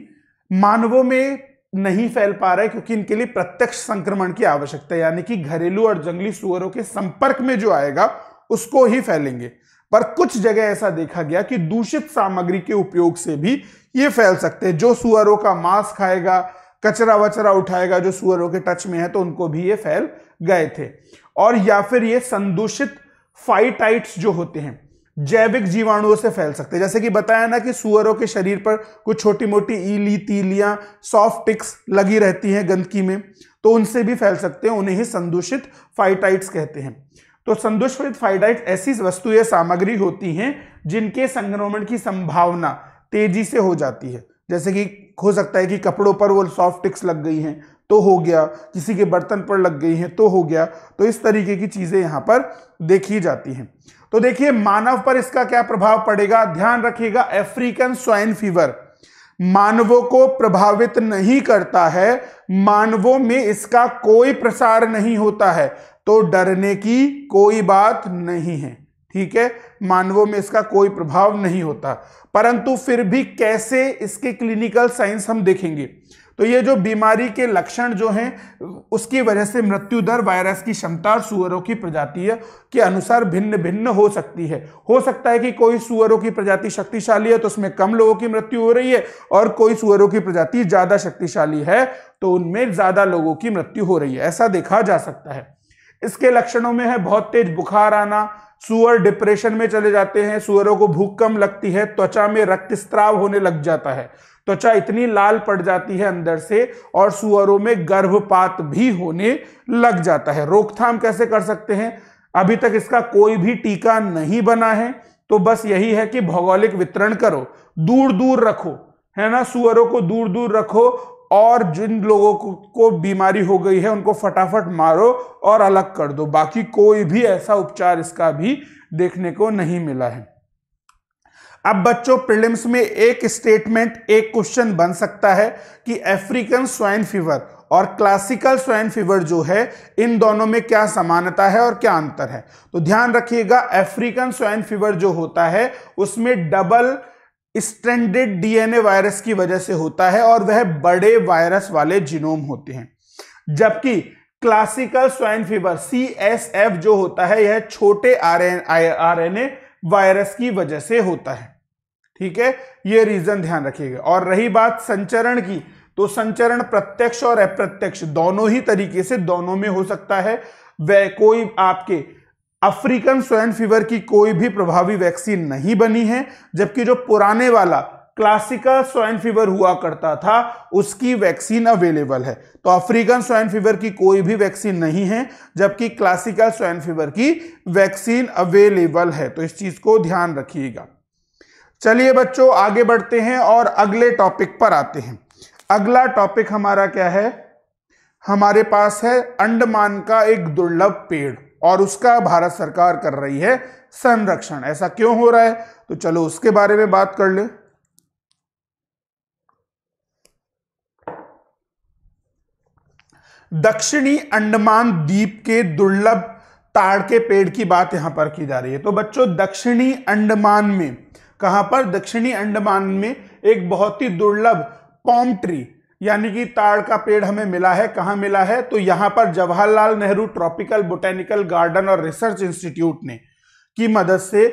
मानवों में नहीं फैल पा रहा है क्योंकि इनके लिए प्रत्यक्ष संक्रमण की आवश्यकता है यानी कि घरेलू और जंगली सुअरों के संपर्क में जो आएगा उसको ही फैलेंगे पर कुछ जगह ऐसा देखा गया कि दूषित सामग्री के उपयोग से भी ये फैल सकते हैं जो सुअरों का मांस खाएगा कचरा वचरा उठाएगा जो सुअरों के टच में है तो उनको भी ये फैल गए थे और या फिर ये संदूषित फाइटाइट्स जो होते हैं जैविक जीवाणुओं से फैल सकते हैं जैसे कि बताया ना कि सुअरों के शरीर पर कुछ छोटी मोटी ईली तीलियां सॉफ्ट टिक्स लगी रहती हैं गंदगी में तो उनसे भी फैल सकते हैं उन्हें ही संदूषित फाइटाइट्स कहते हैं तो संदुष्पित फाइडाइट ऐसी वस्तु या सामग्री होती हैं जिनके संक्रमण की संभावना तेजी से हो जाती है जैसे कि हो सकता है कि कपड़ों पर वो सॉफ्ट टिक्स लग गई हैं तो हो गया किसी के बर्तन पर लग गई हैं तो हो गया तो इस तरीके की चीज़ें यहाँ पर देखी जाती हैं तो देखिए मानव पर इसका क्या प्रभाव पड़ेगा ध्यान रखिएगा अफ्रीकन स्वाइन फीवर मानवों को प्रभावित नहीं करता है मानवों में इसका कोई प्रसार नहीं होता है तो डरने की कोई बात नहीं है ठीक है मानवों में इसका कोई प्रभाव नहीं होता परंतु फिर भी कैसे इसके क्लिनिकल साइंस हम देखेंगे तो ये जो बीमारी के लक्षण जो हैं उसकी वजह से मृत्यु दर वायरस की क्षमता और सुअरों की प्रजाति के अनुसार भिन्न भिन्न हो सकती है हो सकता है कि कोई सुअरों की प्रजाति शक्तिशाली है तो उसमें कम लोगों की मृत्यु हो रही है और कोई सुअरों की प्रजाति ज़्यादा शक्तिशाली है तो उनमें ज़्यादा लोगों की मृत्यु हो रही है ऐसा देखा जा सकता है इसके लक्षणों में है बहुत तेज बुखार आना सुअर डिप्रेशन में चले जाते हैं सुअरों को भूख कम लगती है त्वचा में रक्तस्त्राव होने लग जाता है त्वचा इतनी लाल पड़ जाती है अंदर से और सुअरों में गर्भपात भी होने लग जाता है रोकथाम कैसे कर सकते हैं अभी तक इसका कोई भी टीका नहीं बना है तो बस यही है कि भौगोलिक वितरण करो दूर दूर रखो है ना सुअरों को दूर दूर रखो और जिन लोगों को, को बीमारी हो गई है उनको फटाफट मारो और अलग कर दो बाकी कोई भी ऐसा उपचार इसका भी देखने को नहीं मिला है अब बच्चों प्रिलिम्स में एक स्टेटमेंट एक क्वेश्चन बन सकता है कि अफ्रीकन स्वाइन फीवर और क्लासिकल स्वाइन फीवर जो है इन दोनों में क्या समानता है और क्या अंतर है तो ध्यान रखिएगा अफ्रीकन स्वाइन फीवर जो होता है उसमें डबल स्ट्रेंडेड डीएनए वायरस की वजह से होता है और वह बड़े वायरस वाले जीनोम होते हैं जबकि classical swine fever C S F जो होता है यह छोटे आर एन ए वायरस की वजह से होता है ठीक है ये रीजन ध्यान रखिएगा और रही बात संचरण की तो संचरण प्रत्यक्ष और अप्रत्यक्ष दोनों ही तरीके से दोनों में हो सकता है वह कोई आपके अफ्रीकन स्वाइन फीवर की कोई भी प्रभावी वैक्सीन नहीं बनी है जबकि जो पुराने वाला क्लासिकल स्वाइन फीवर हुआ करता था उसकी वैक्सीन अवेलेबल है तो अफ्रीकन स्वाइन फीवर की कोई भी वैक्सीन नहीं है जबकि क्लासिकल स्वाइन फीवर की वैक्सीन अवेलेबल है तो इस चीज को ध्यान रखिएगा चलिए बच्चों आगे बढ़ते हैं और अगले टॉपिक पर आते हैं अगला टॉपिक हमारा क्या है हमारे पास है अंडमान का एक दुर्लभ पेड़ और उसका भारत सरकार कर रही है संरक्षण ऐसा क्यों हो रहा है तो चलो उसके बारे में बात कर ले दक्षिणी अंडमान द्वीप के दुर्लभ ताड़ के पेड़ की बात यहां पर की जा रही है तो बच्चों दक्षिणी अंडमान में कहां पर दक्षिणी अंडमान में एक बहुत ही दुर्लभ पॉम ट्री यानी कि ताड़ का पेड़ हमें मिला है कहाँ मिला है तो यहाँ पर Jawaharlal Nehru tropical botanical garden और रिसर्च इंस्टीट्यूट ने की मदद से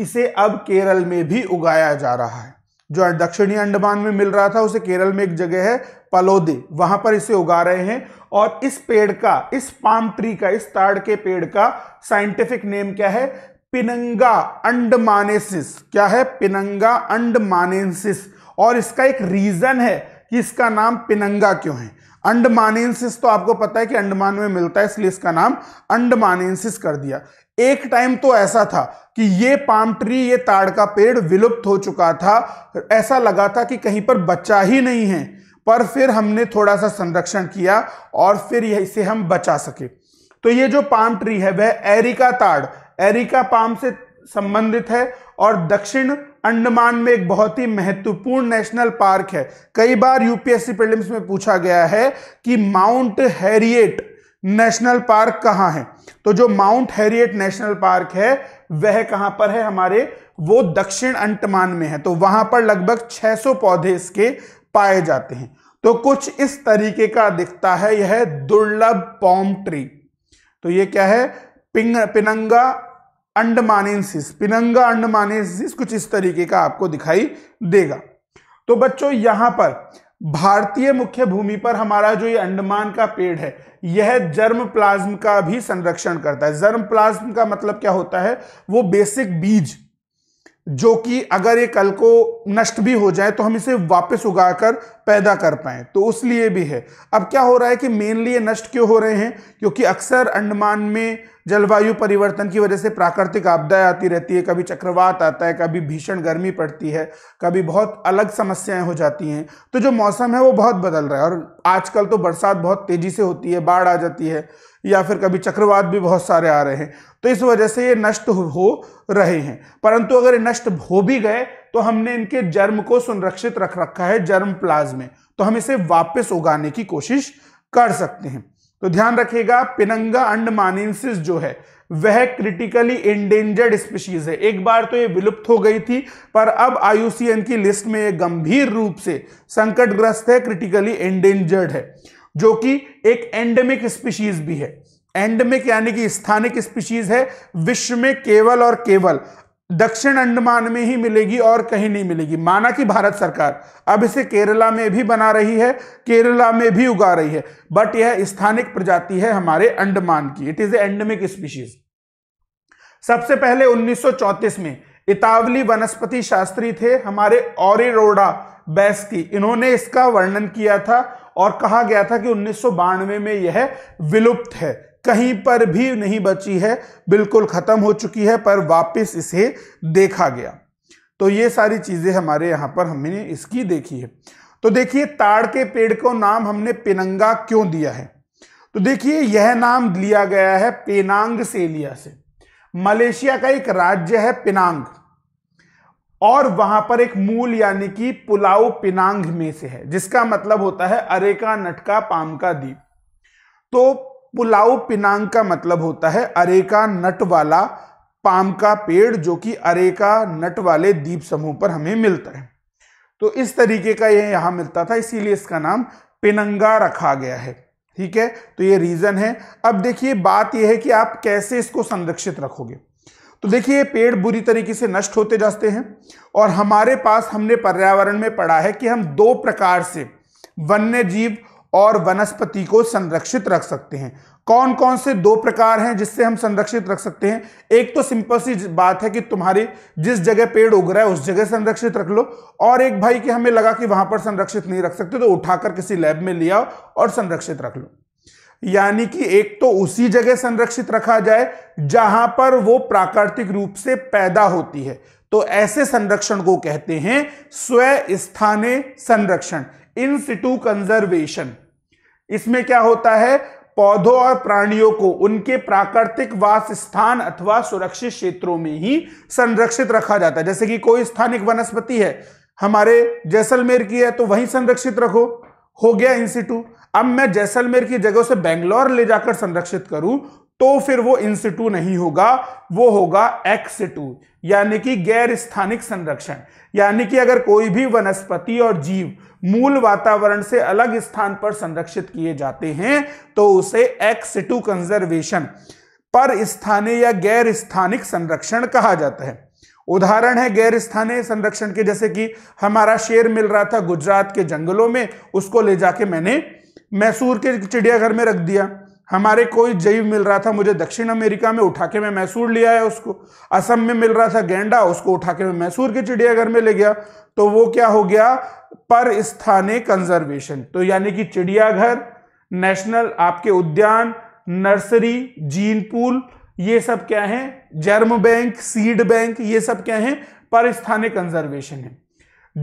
इसे अब केरल में भी उगाया जा रहा है जो दक्षिणी अंडमान में मिल रहा था उसे केरल में एक जगह है पलोदे वहां पर इसे उगा रहे हैं और इस पेड़ का इस पाम ट्री का इस ताड़ के पेड़ का साइंटिफिक नेम क्या है पिनंगा अंडमानेसिस क्या है पिनंगा अंडमानेसिस और इसका एक रीजन है कि इसका नाम पिनंगा क्यों है अंडमानेंसिस तो आपको पता है कि अंडमान में मिलता है इसलिए इसका नाम अंडमानेंसिस कर दिया एक टाइम तो ऐसा था कि ये पाम ट्री ये ताड़ का पेड़ विलुप्त हो चुका था ऐसा लगा था कि कहीं पर बच्चा ही नहीं है पर फिर हमने थोड़ा सा संरक्षण किया और फिर इसे हम बचा सके तो ये जो पाम ट्री है वह एरिका ताड़ एरिका पाम से संबंधित है और दक्षिण अंडमान में एक बहुत ही महत्वपूर्ण नेशनल पार्क है कई बार यूपीएससी प्रीलिम्स में पूछा गया है कि माउंट हैरिएट नेशनल पार्क कहाँ है तो जो माउंट हैरिएट नेशनल पार्क है वह कहाँ पर है हमारे वो दक्षिण अंडमान में है तो वहां पर लगभग 600 पौधे इसके पाए जाते हैं तो कुछ इस तरीके का दिखता है यह दुर्लभ पॉम ट्री तो ये क्या है पिंग पिनंगा अंडमानेंसिस पिनंगा अंडमानेंसिस कुछ इस तरीके का आपको दिखाई देगा तो बच्चों यहां पर भारतीय मुख्य भूमि पर हमारा जो ये अंडमान का पेड़ है यह जर्म प्लाज्म का भी संरक्षण करता है जर्म प्लाज्म का मतलब क्या होता है वो बेसिक बीज जो कि अगर ये कल को नष्ट भी हो जाए तो हम इसे वापस उगाकर पैदा कर पाएँ तो उस लिए भी है अब क्या हो रहा है कि मेनली ये नष्ट क्यों हो रहे हैं क्योंकि अक्सर अंडमान में जलवायु परिवर्तन की वजह से प्राकृतिक आपदाएं आती रहती है कभी चक्रवात आता है कभी भीषण गर्मी पड़ती है कभी बहुत अलग समस्याएं हो जाती हैं तो जो मौसम है वो बहुत बदल रहा है और आजकल तो बरसात बहुत तेज़ी से होती है बाढ़ आ जाती है या फिर कभी चक्रवात भी बहुत सारे आ रहे हैं तो इस वजह से ये नष्ट हो रहे हैं परंतु अगर ये नष्ट हो भी गए तो हमने इनके जर्म को संरक्षित रख रखा है जर्म प्लाज में तो हम इसे वापस उगाने की कोशिश कर सकते हैं तो ध्यान रखिएगा पिनंगा अंडमानिस जो है वह क्रिटिकली एंडेंजर्ड स्पीशीज है एक बार तो ये विलुप्त हो गई थी पर अब आयुसीएन की लिस्ट में ये गंभीर रूप से संकटग्रस्त है क्रिटिकली एंडेंजर्ड है जो कि एक एंडेमिक स्पीशीज भी है एंडेमिक यानी कि स्थानिक स्पीशीज है विश्व में केवल और केवल दक्षिण अंडमान में ही मिलेगी और कहीं नहीं मिलेगी माना कि भारत सरकार अब इसे केरला में भी बना रही है केरला में भी उगा रही है बट यह स्थानिक प्रजाति है हमारे अंडमान की इट इज एंडमिक स्पीशीज सबसे पहले 1934 में इतावली वनस्पति शास्त्री थे हमारे ऑरिरोडा बैस की इन्होंने इसका वर्णन किया था और कहा गया था कि उन्नीस में यह विलुप्त है कहीं पर भी नहीं बची है बिल्कुल ख़त्म हो चुकी है पर वापस इसे देखा गया तो ये सारी चीज़ें हमारे यहाँ पर हमने इसकी देखी है तो देखिए ताड़ के पेड़ को नाम हमने पिनंगा क्यों दिया है तो देखिए यह नाम लिया गया है पेनांग सेलिया से मलेशिया का एक राज्य है पिनांग और वहां पर एक मूल यानी कि पुलाव पिनांग में से है जिसका मतलब होता है अरेका नटका पाम का द्वीप तो पुलाव पिनांग का मतलब होता है अरेका नट वाला पाम का पेड़ जो कि अरेका नट वाले द्वीप समूह पर हमें मिलता है तो इस तरीके का यह यहां मिलता था इसीलिए इसका नाम पिनंगा रखा गया है ठीक है तो ये रीज़न है अब देखिए बात यह है कि आप कैसे इसको संरक्षित रखोगे तो देखिए पेड़ बुरी तरीके से नष्ट होते जाते हैं और हमारे पास हमने पर्यावरण में पढ़ा है कि हम दो प्रकार से वन्य जीव और वनस्पति को संरक्षित रख सकते हैं कौन कौन से दो प्रकार हैं जिससे हम संरक्षित रख सकते हैं एक तो सिंपल सी बात है कि तुम्हारी जिस जगह पेड़ उग रहा है उस जगह संरक्षित रख लो और एक भाई कि हमें लगा कि वहां पर संरक्षित नहीं रख सकते तो उठाकर किसी लैब में ले आओ और संरक्षित रख लो यानी कि एक तो उसी जगह संरक्षित रखा जाए जहां पर वो प्राकृतिक रूप से पैदा होती है तो ऐसे संरक्षण को कहते हैं स्व संरक्षण इन सिटू कंजर्वेशन इसमें क्या होता है पौधों और प्राणियों को उनके प्राकृतिक वास स्थान अथवा सुरक्षित क्षेत्रों में ही संरक्षित रखा जाता है जैसे कि कोई स्थानिक वनस्पति है हमारे जैसलमेर की है तो वहीं संरक्षित रखो हो गया इंस्टीट्यू अब मैं जैसलमेर की जगह से बेंगलोर ले जाकर संरक्षित करूं तो फिर वो इंस्टीट्यू नहीं होगा वो होगा एक्सिटू यानी कि गैर स्थानिक संरक्षण यानी कि अगर कोई भी वनस्पति और जीव मूल वातावरण से अलग स्थान पर संरक्षित किए जाते हैं तो उसे एक्सिटू कंजर्वेशन पर स्थानीय या गैर स्थानिक संरक्षण कहा जाता है उदाहरण है गैर स्थानीय संरक्षण के जैसे कि हमारा शेर मिल रहा था गुजरात के जंगलों में उसको ले जाके मैंने मैसूर के चिड़ियाघर में रख दिया हमारे कोई जैव मिल रहा था मुझे दक्षिण अमेरिका में उठा के मैं मैसूर ले आया उसको असम में मिल रहा था गेंडा उसको उठा के मैं मैसूर के चिड़ियाघर में ले गया तो वो क्या हो गया पर स्थाने कंजर्वेशन तो यानी कि चिड़ियाघर नेशनल आपके उद्यान नर्सरी जीन पूल ये सब क्या है जर्म बैंक सीड बैंक ये सब क्या है पर स्थानीय कंजर्वेशन है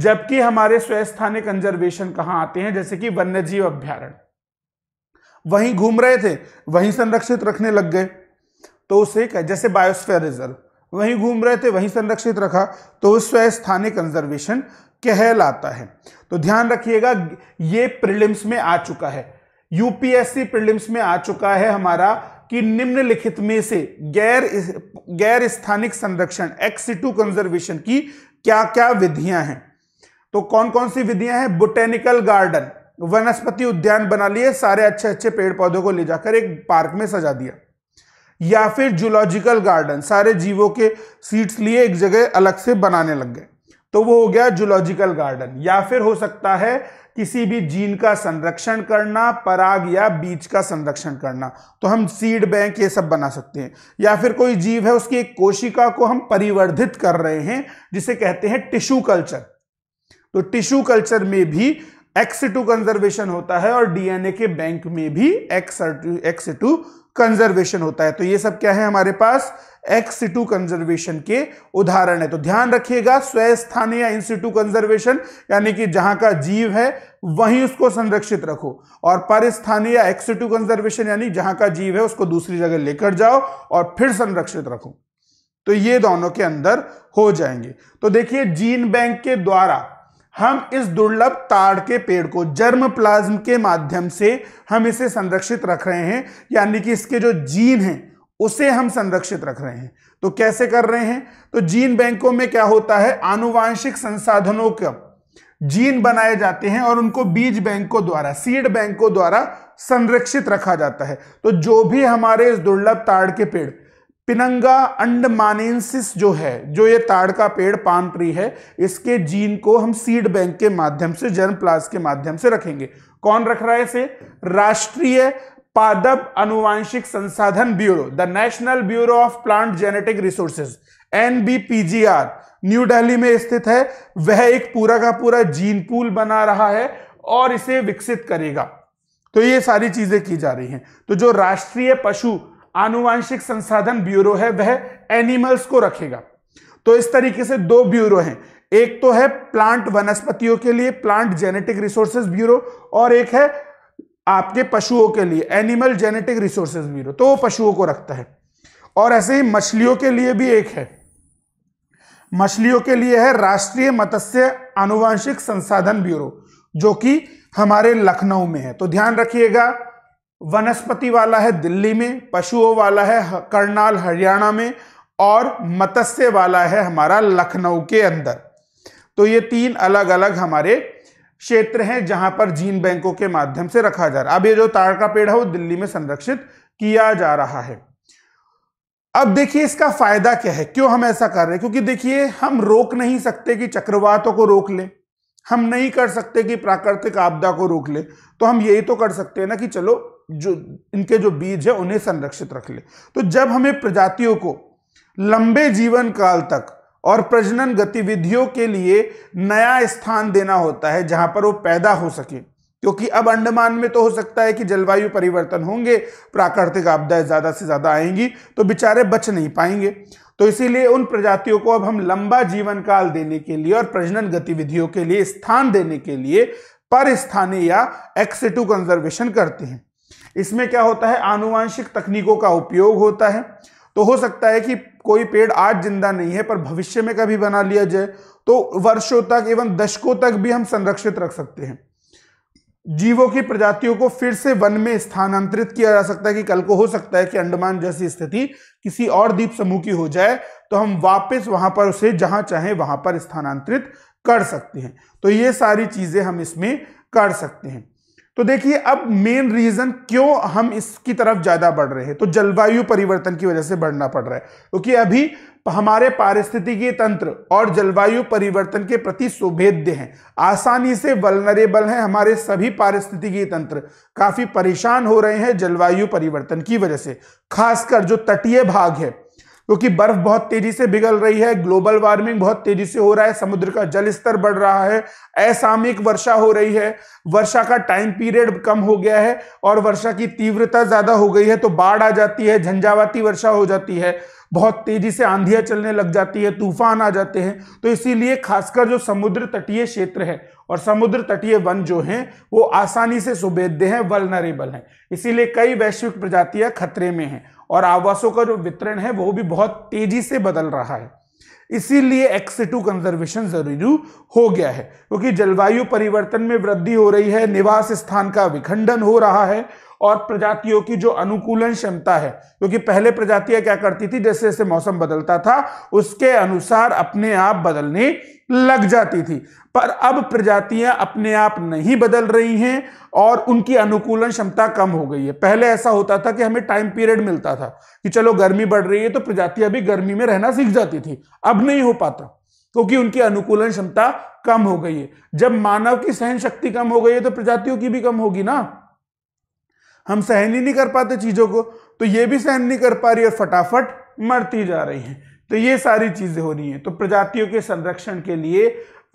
जबकि हमारे स्वस्थाने कंजर्वेशन कहां आते हैं जैसे कि वन्य जीव अभ्यारण वहीं घूम रहे थे वहीं संरक्षित रखने लग गए तो उसे जैसे बायोस्फेयर रिजर्व वहीं घूम रहे थे वहीं संरक्षित रखा तो स्थानीय कंजर्वेशन कहलाता है तो ध्यान रखिएगा ये प्रिलिम्स में आ चुका है यूपीएससी प्रिलिम्स में आ चुका है हमारा कि निम्नलिखित में से गैर गैर स्थानिक संरक्षण एक्सिटू कंजर्वेशन की क्या क्या विधियां हैं तो कौन कौन सी विधियां हैं बोटेनिकल गार्डन वनस्पति उद्यान बना लिए सारे अच्छे अच्छे पेड़ पौधों को ले जाकर एक पार्क में सजा दिया या फिर जूलॉजिकल गार्डन सारे जीवों के सीट्स लिए एक जगह अलग से बनाने लग गए तो वो हो गया जूलॉजिकल गार्डन या फिर हो सकता है किसी भी जीन का संरक्षण करना पराग या बीज का संरक्षण करना तो हम सीड बैंक ये सब बना सकते हैं या फिर कोई जीव है उसकी एक कोशिका को हम परिवर्धित कर रहे हैं जिसे कहते हैं टिश्यू कल्चर तो टिश्यू कल्चर में भी एक्स टू कंजर्वेशन होता है और डीएनए के बैंक में भी एक्स एक्स टू कंजर्वेशन होता है तो ये सब क्या है हमारे पास एक्स टू कंजर्वेशन के उदाहरण है तो ध्यान रखिएगा स्वस्थानीय या इंसिटू कंजर्वेशन यानी कि जहां का जीव है वहीं उसको संरक्षित रखो और परस्थानीय या एक्सिटू कंजर्वेशन यानी जहां का जीव है उसको दूसरी जगह लेकर जाओ और फिर संरक्षित रखो तो ये दोनों के अंदर हो जाएंगे तो देखिए जीन बैंक के द्वारा हम इस दुर्लभ ताड़ के पेड़ को जर्म प्लाज्म के माध्यम से हम इसे संरक्षित रख रहे हैं यानी कि इसके जो जीन हैं उसे हम संरक्षित रख रहे हैं तो कैसे कर रहे हैं तो जीन बैंकों में क्या होता है आनुवांशिक संसाधनों का जीन बनाए जाते हैं और उनको बीज बैंकों द्वारा सीड बैंकों द्वारा संरक्षित रखा जाता है तो जो भी हमारे इस दुर्लभ ताड़ के पेड़ पिनंगा अंडमानेंसिस जो है जो ये ताड़ का पेड़ पान ट्री है इसके जीन को हम सीड बैंक के माध्यम से जर्म प्लास के माध्यम से रखेंगे कौन रख रहा है इसे राष्ट्रीय पादप अनुवांशिक संसाधन bureau the national bureau of plant genetic resources NBPGR New Delhi में स्थित है वह एक पूरा का पूरा जीन पूल बना रहा है और इसे विकसित करेगा तो ये सारी चीजें की जा रही हैं तो जो राष्ट्रीय पशु आनुवांशिक संसाधन ब्यूरो है वह एनिमल्स को रखेगा तो इस तरीके से दो ब्यूरो हैं एक तो है प्लांट वनस्पतियों के लिए प्लांट जेनेटिक रिसोर्सेज ब्यूरो और एक है आपके पशुओं के लिए एनिमल जेनेटिक रिसोर्सेज ब्यूरो तो वो पशुओं को रखता है और ऐसे ही मछलियों के लिए भी एक है मछलियों के लिए है राष्ट्रीय मत्स्य आनुवांशिक संसाधन ब्यूरो जो कि हमारे लखनऊ में है तो ध्यान रखिएगा वनस्पति वाला है दिल्ली में पशुओं वाला है करनाल हरियाणा में और मत्स्य वाला है हमारा लखनऊ के अंदर तो ये तीन अलग अलग हमारे क्षेत्र हैं जहां पर जीन बैंकों के माध्यम से रखा जा रहा है अब ये जो ताड़ का पेड़ है वो दिल्ली में संरक्षित किया जा रहा है अब देखिए इसका फायदा क्या है क्यों हम ऐसा कर रहे हैं क्योंकि देखिए हम रोक नहीं सकते कि चक्रवातों को रोक ले हम नहीं कर सकते कि प्राकृतिक आपदा को रोक ले तो हम यही तो कर सकते हैं ना कि चलो जो इनके जो बीज है उन्हें संरक्षित रख ले तो जब हमें प्रजातियों को लंबे जीवन काल तक और प्रजनन गतिविधियों के लिए नया स्थान देना होता है जहां पर वो पैदा हो सके क्योंकि अब अंडमान में तो हो सकता है कि जलवायु परिवर्तन होंगे प्राकृतिक आपदाएं ज़्यादा से ज़्यादा आएंगी तो बेचारे बच नहीं पाएंगे तो इसीलिए उन प्रजातियों को अब हम लंबा जीवन काल देने के लिए और प्रजनन गतिविधियों के लिए स्थान देने के लिए पर स्थानीय या एक्सिटू कंजर्वेशन करते हैं इसमें क्या होता है आनुवांशिक तकनीकों का उपयोग होता है तो हो सकता है कि कोई पेड़ आज जिंदा नहीं है पर भविष्य में कभी बना लिया जाए तो वर्षों तक एवं दशकों तक भी हम संरक्षित रख सकते हैं जीवों की प्रजातियों को फिर से वन में स्थानांतरित किया जा सकता है कि कल को हो सकता है कि अंडमान जैसी स्थिति किसी और द्वीप समूह की हो जाए तो हम वापस वहां पर उसे जहां चाहे वहां पर स्थानांतरित कर सकते हैं तो ये सारी चीजें हम इसमें कर सकते हैं तो देखिए अब मेन रीजन क्यों हम इसकी तरफ ज्यादा बढ़ रहे हैं तो जलवायु परिवर्तन की वजह से बढ़ना पड़ रहा है क्योंकि तो अभी हमारे पारिस्थितिकी तंत्र और जलवायु परिवर्तन के प्रति सुभेद्य हैं आसानी से वलनरेबल हैं हमारे सभी पारिस्थितिकी तंत्र काफी परेशान हो रहे हैं जलवायु परिवर्तन की वजह से खासकर जो तटीय भाग है क्योंकि बर्फ बहुत तेजी से बिगल रही है ग्लोबल वार्मिंग बहुत तेजी से हो रहा है समुद्र का जल स्तर बढ़ रहा है असामयिक वर्षा हो रही है वर्षा का टाइम पीरियड कम हो गया है और वर्षा की तीव्रता ज्यादा हो गई है तो बाढ़ आ जाती है झंझावाती वर्षा हो जाती है बहुत तेजी से आंधियां चलने लग जाती है तूफान आ जाते हैं तो इसीलिए खासकर जो समुद्र तटीय क्षेत्र है और समुद्र तटीय वन जो हैं वो आसानी से सुभेद्य हैं वलनरेबल हैं इसीलिए कई वैश्विक प्रजातियां खतरे में हैं और आवासों का जो वितरण है वो भी बहुत तेजी से बदल रहा है इसीलिए टू कंजर्वेशन जरूरी हो गया है क्योंकि जलवायु परिवर्तन में वृद्धि हो रही है निवास स्थान का विखंडन हो रहा है और प्रजातियों की जो अनुकूलन क्षमता है क्योंकि पहले प्रजातियां क्या करती थी जैसे जैसे मौसम बदलता था उसके अनुसार अपने आप बदलने लग जाती थी पर अब प्रजातियां अपने आप नहीं बदल रही हैं और उनकी अनुकूलन क्षमता कम हो गई है पहले ऐसा होता था कि हमें टाइम पीरियड मिलता था कि चलो गर्मी बढ़ रही है तो प्रजातियां भी गर्मी में रहना सीख जाती थी अब नहीं हो पाता क्योंकि उनकी अनुकूलन क्षमता कम हो गई है जब मानव की सहन शक्ति कम हो गई है तो प्रजातियों की भी कम होगी ना हम सहन ही नहीं कर पाते चीजों को तो ये भी सहन नहीं कर पा रही और फटाफट मरती जा रही है तो ये सारी चीजें हो रही हैं तो प्रजातियों के संरक्षण के लिए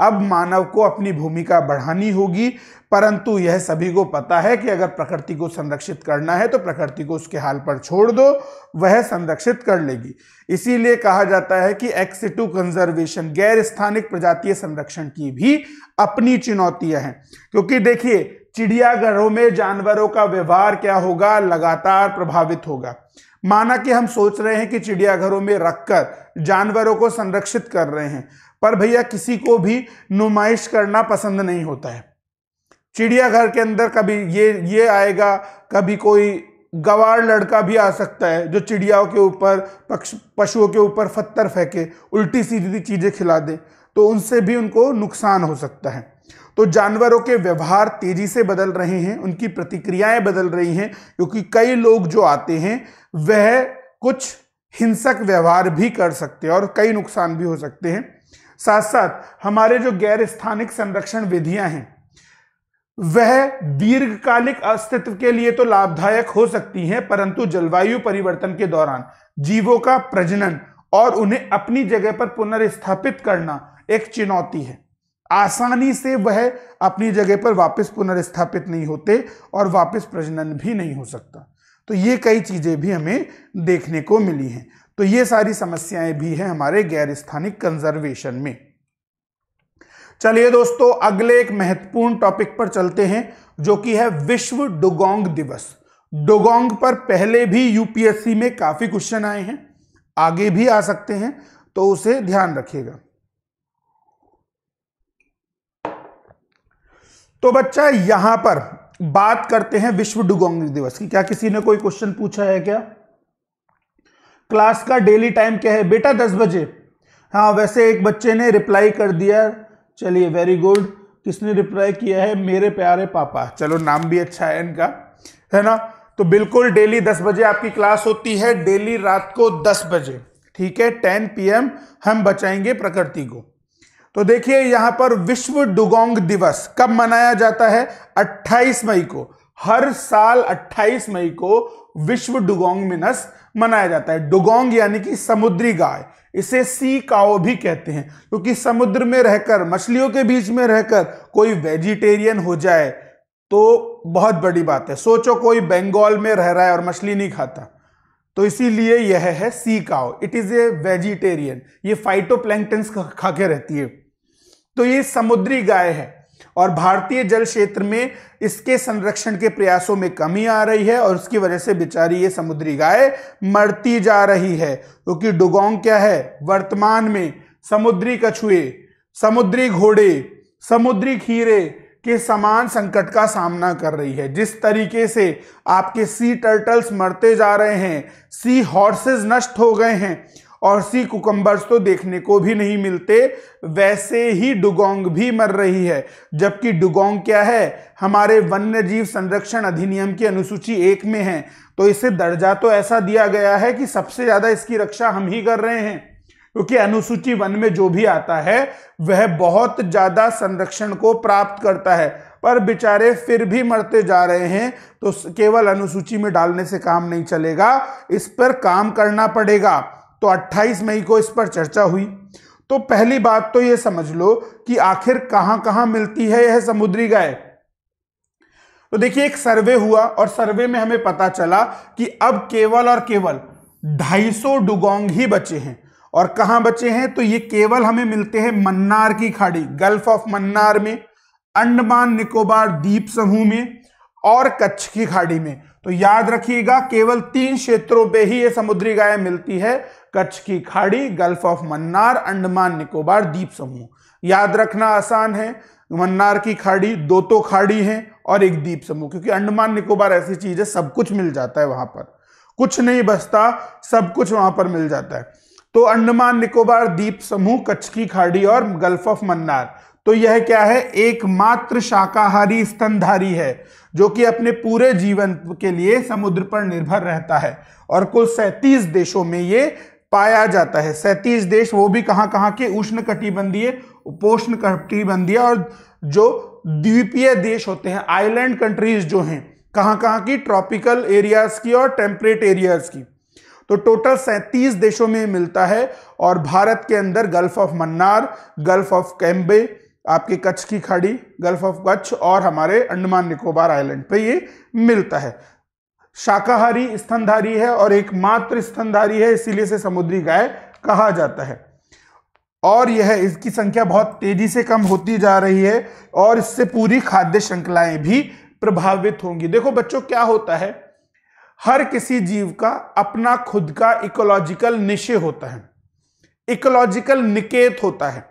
अब मानव को अपनी भूमिका बढ़ानी होगी परंतु यह सभी को पता है कि अगर प्रकृति को संरक्षित करना है तो प्रकृति को उसके हाल पर छोड़ दो वह संरक्षित कर लेगी इसीलिए कहा जाता है कि एक्सिटू कंजर्वेशन गैर स्थानिक प्रजातीय संरक्षण की भी अपनी चुनौतियां हैं क्योंकि देखिए चिड़ियाघरों में जानवरों का व्यवहार क्या होगा लगातार प्रभावित होगा माना कि हम सोच रहे हैं कि चिड़ियाघरों में रखकर जानवरों को संरक्षित कर रहे हैं पर भैया किसी को भी नुमाइश करना पसंद नहीं होता है चिड़ियाघर के अंदर कभी ये ये आएगा कभी कोई गवार लड़का भी आ सकता है जो चिड़ियाओं के ऊपर पशुओं के ऊपर पत्थर फेंके उल्टी सीधी चीज़ें खिला दे तो उनसे भी उनको नुकसान हो सकता है तो जानवरों के व्यवहार तेजी से बदल रहे हैं उनकी प्रतिक्रियाएं बदल रही हैं क्योंकि कई लोग जो आते हैं वह कुछ हिंसक व्यवहार भी कर सकते हैं और कई नुकसान भी हो सकते हैं साथ साथ हमारे जो गैर स्थानिक संरक्षण विधियां हैं वह दीर्घकालिक अस्तित्व के लिए तो लाभदायक हो सकती हैं परंतु जलवायु परिवर्तन के दौरान जीवों का प्रजनन और उन्हें अपनी जगह पर पुनर्स्थापित करना एक चुनौती है आसानी से वह अपनी जगह पर वापस पुनर्स्थापित नहीं होते और वापस प्रजनन भी नहीं हो सकता तो ये कई चीज़ें भी हमें देखने को मिली हैं तो ये सारी समस्याएं भी हैं हमारे गैर स्थानिक कंजर्वेशन में चलिए दोस्तों अगले एक महत्वपूर्ण टॉपिक पर चलते हैं जो कि है विश्व डुगोंग दिवस डुगोंग पर पहले भी यूपीएससी में काफी क्वेश्चन आए हैं आगे भी आ सकते हैं तो उसे ध्यान रखिएगा तो बच्चा यहां पर बात करते हैं विश्व डुगोंग दिवस की क्या किसी ने कोई क्वेश्चन पूछा है क्या क्लास का डेली टाइम क्या है बेटा दस बजे हाँ वैसे एक बच्चे ने रिप्लाई कर दिया चलिए वेरी गुड किसने रिप्लाई किया है मेरे प्यारे पापा चलो नाम भी अच्छा है इनका है ना तो बिल्कुल डेली दस बजे आपकी क्लास होती है डेली रात को दस बजे ठीक है टेन पीएम हम बचाएंगे प्रकृति को तो देखिए यहां पर विश्व डुगोंग दिवस कब मनाया जाता है 28 मई को हर साल 28 मई को विश्व डुगोंग मिनस मनाया जाता है डुगोंग यानी कि समुद्री गाय इसे सी काओ भी कहते हैं क्योंकि तो समुद्र में रहकर मछलियों के बीच में रहकर कोई वेजिटेरियन हो जाए तो बहुत बड़ी बात है सोचो कोई बंगाल में रह रहा है और मछली नहीं खाता तो इसीलिए यह है sea cow it is a vegetarian ये फाइटो खा के रहती है तो ये समुद्री गाय है और भारतीय जल क्षेत्र में इसके संरक्षण के प्रयासों में कमी आ रही है और उसकी वजह से बेचारी ये समुद्री गाय मरती जा रही है क्योंकि तो डुगोंग क्या है वर्तमान में समुद्री कछुए समुद्री घोड़े समुद्री खीरे के समान संकट का सामना कर रही है जिस तरीके से आपके सी टर्टल्स मरते जा रहे हैं सी हॉर्सेस नष्ट हो गए हैं और सी कुकम्बर्स तो देखने को भी नहीं मिलते वैसे ही डुगोंग भी मर रही है जबकि डुगोंग क्या है हमारे वन्य जीव संरक्षण अधिनियम की अनुसूची एक में है तो इसे दर्जा तो ऐसा दिया गया है कि सबसे ज़्यादा इसकी रक्षा हम ही कर रहे हैं क्योंकि अनुसूची वन में जो भी आता है वह बहुत ज़्यादा संरक्षण को प्राप्त करता है पर बेचारे फिर भी मरते जा रहे हैं तो केवल अनुसूची में डालने से काम नहीं चलेगा इस पर काम करना पड़ेगा तो 28 मई को इस पर चर्चा हुई तो पहली बात तो यह समझ लो कि आखिर कहां कहां मिलती है यह समुद्री गाय तो देखिए एक सर्वे हुआ और सर्वे में हमें पता चला कि अब केवल और केवल 250 डुगोंग ही बचे हैं और कहां बचे हैं तो ये केवल हमें मिलते हैं मन्नार की खाड़ी गल्फ ऑफ मन्नार में अंडमान निकोबार द्वीप समूह में और कच्छ की खाड़ी में तो याद रखिएगा केवल तीन क्षेत्रों पे ही ये समुद्री गाय मिलती है कच्छ की खाड़ी गल्फ ऑफ मन्नार अंडमान निकोबार द्वीप समूह याद रखना आसान है मन्नार की खाड़ी दो तो खाड़ी है और एक द्वीप समूह क्योंकि अंडमान निकोबार ऐसी चीज है सब कुछ मिल जाता है वहां पर कुछ नहीं बसता सब कुछ वहां पर मिल जाता है तो अंडमान निकोबार द्वीप समूह कच्छ की खाड़ी और गल्फ ऑफ मन्नार तो यह क्या है एकमात्र शाकाहारी स्तनधारी है जो कि अपने पूरे जीवन के लिए समुद्र पर निर्भर रहता है और कुल सैंतीस देशों में ये पाया जाता है सैंतीस देश वो भी कहाँ कहाँ के उष्ण कटिबंधीय उपोष्ण कटिबंधीय और जो द्वीपीय देश होते हैं आइलैंड कंट्रीज जो हैं कहाँ कहाँ की ट्रॉपिकल एरियाज की और टेम्परेट एरियाज की तो टोटल सैंतीस देशों में मिलता है और भारत के अंदर gulf of Mannar gulf of Cambay आपके कच्छ की खाड़ी गल्फ ऑफ कच्छ और हमारे अंडमान निकोबार आइलैंड पे ये मिलता है शाकाहारी स्तनधारी है और एकमात्र स्तनधारी है इसीलिए से समुद्री गाय कहा जाता है और यह इसकी संख्या बहुत तेजी से कम होती जा रही है और इससे पूरी खाद्य श्रृंखलाएं भी प्रभावित होंगी देखो बच्चों क्या होता है हर किसी जीव का अपना खुद का इकोलॉजिकल निशे होता है इकोलॉजिकल निकेत होता है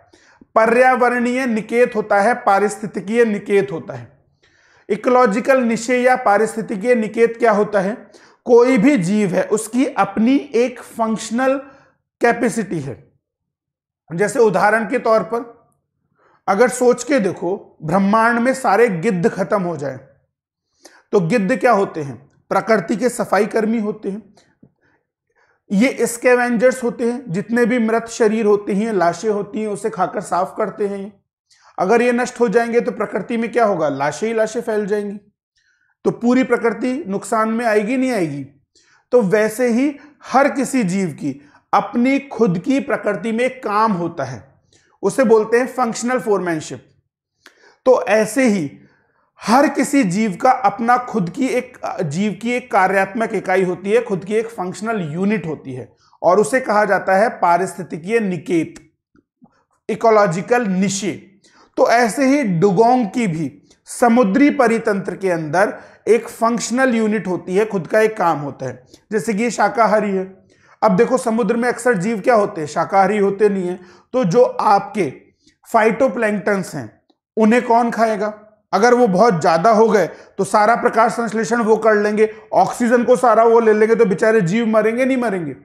पर्यावरणीय निकेत होता है पारिस्थितिकीय निकेत होता है इकोलॉजिकल निशे या पारिस्थितिकीय निकेत क्या होता है कोई भी जीव है उसकी अपनी एक फंक्शनल कैपेसिटी है जैसे उदाहरण के तौर पर अगर सोच के देखो ब्रह्मांड में सारे गिद्ध खत्म हो जाए तो गिद्ध क्या होते हैं प्रकृति के सफाई कर्मी होते हैं ये स्केवेंजर्स होते हैं जितने भी मृत शरीर होते हैं लाशें होती हैं उसे खाकर साफ करते हैं अगर ये नष्ट हो जाएंगे तो प्रकृति में क्या होगा लाशें ही लाशें फैल जाएंगी तो पूरी प्रकृति नुकसान में आएगी नहीं आएगी तो वैसे ही हर किसी जीव की अपनी खुद की प्रकृति में काम होता है उसे बोलते हैं फंक्शनल फोरमैनशिप तो ऐसे ही हर किसी जीव का अपना खुद की एक जीव की एक कार्यात्मक इकाई होती है खुद की एक फंक्शनल यूनिट होती है और उसे कहा जाता है पारिस्थितिकीय निकेत इकोलॉजिकल निशे तो ऐसे ही डुगोंग की भी समुद्री परितंत्र के अंदर एक फंक्शनल यूनिट होती है खुद का एक काम होता है जैसे कि शाकाहारी है अब देखो समुद्र में अक्सर जीव क्या होते हैं शाकाहारी होते नहीं है तो जो आपके फाइटोप्लैंक्टन्स हैं उन्हें कौन खाएगा अगर वो बहुत ज्यादा हो गए तो सारा प्रकाश संश्लेषण वो कर लेंगे ऑक्सीजन को सारा वो ले लेंगे तो बेचारे जीव मरेंगे नहीं मरेंगे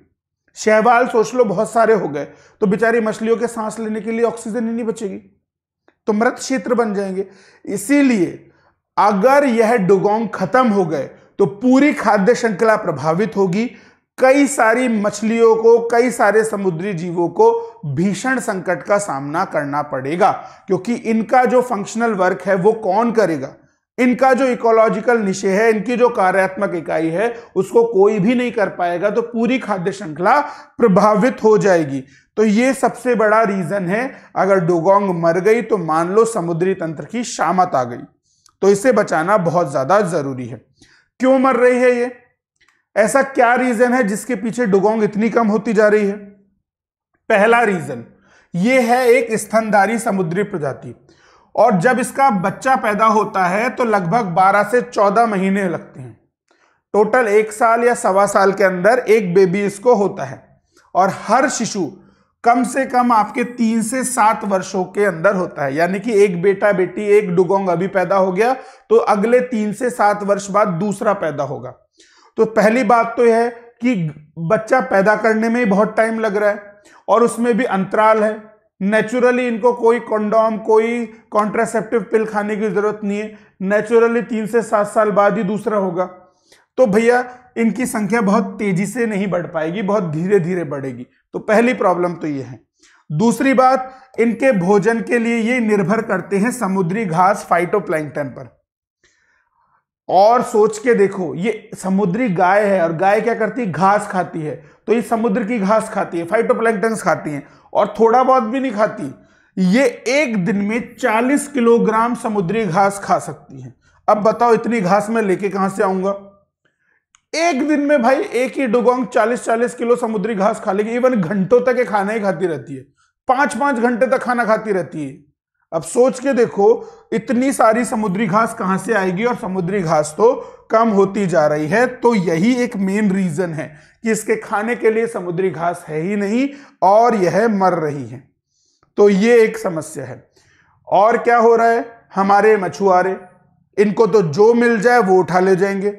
शहवाल सोच लो बहुत सारे हो गए तो बेचारी मछलियों के सांस लेने के लिए ऑक्सीजन ही नहीं बचेगी तो मृत क्षेत्र बन जाएंगे इसीलिए अगर यह डुगोंग खत्म हो गए तो पूरी खाद्य श्रृंखला प्रभावित होगी कई सारी मछलियों को कई सारे समुद्री जीवों को भीषण संकट का सामना करना पड़ेगा क्योंकि इनका जो फंक्शनल वर्क है वो कौन करेगा इनका जो इकोलॉजिकल निशे है इनकी जो कार्यात्मक इकाई है उसको कोई भी नहीं कर पाएगा तो पूरी खाद्य श्रृंखला प्रभावित हो जाएगी तो ये सबसे बड़ा रीजन है अगर डोगोंग मर गई तो मान लो समुद्री तंत्र की शामत आ गई तो इसे बचाना बहुत ज्यादा जरूरी है क्यों मर रही है ये ऐसा क्या रीजन है जिसके पीछे डुगोंग इतनी कम होती जा रही है पहला रीजन ये है एक स्तनधारी समुद्री प्रजाति और जब इसका बच्चा पैदा होता है तो लगभग 12 से 14 महीने लगते हैं टोटल एक साल या सवा साल के अंदर एक बेबी इसको होता है और हर शिशु कम से कम आपके तीन से सात वर्षों के अंदर होता है यानी कि एक बेटा बेटी एक डुगोंग अभी पैदा हो गया तो अगले तीन से सात वर्ष बाद दूसरा पैदा होगा तो पहली बात तो यह है कि बच्चा पैदा करने में ही बहुत टाइम लग रहा है और उसमें भी अंतराल है नेचुरली इनको कोई कंडोम कोई कॉन्ट्रासेप्टिव पिल खाने की जरूरत नहीं है नेचुरली तीन से सात साल बाद ही दूसरा होगा तो भैया इनकी संख्या बहुत तेजी से नहीं बढ़ पाएगी बहुत धीरे धीरे बढ़ेगी तो पहली प्रॉब्लम तो ये है दूसरी बात इनके भोजन के लिए ये निर्भर करते हैं समुद्री घास फाइटोप्लैंकटन पर और सोच के देखो ये समुद्री गाय है और गाय क्या करती है घास खाती है तो ये समुद्र की घास खाती है फाइटोप्लैंक्टन्स खाती है और थोड़ा बहुत भी नहीं खाती ये एक दिन में 40 किलोग्राम समुद्री घास खा सकती है अब बताओ इतनी घास मैं लेके कहां से आऊंगा एक दिन में भाई एक ही डुगोंग 40-40 किलो समुद्री घास खा लेगी इवन घंटों तक ये खाना ही खाती रहती है पांच पांच घंटे तक खाना खाती रहती है अब सोच के देखो इतनी सारी समुद्री घास कहां से आएगी और समुद्री घास तो कम होती जा रही है तो यही एक मेन रीजन है कि इसके खाने के लिए समुद्री घास है ही नहीं और यह मर रही है तो ये एक समस्या है और क्या हो रहा है हमारे मछुआरे इनको तो जो मिल जाए वो उठा ले जाएंगे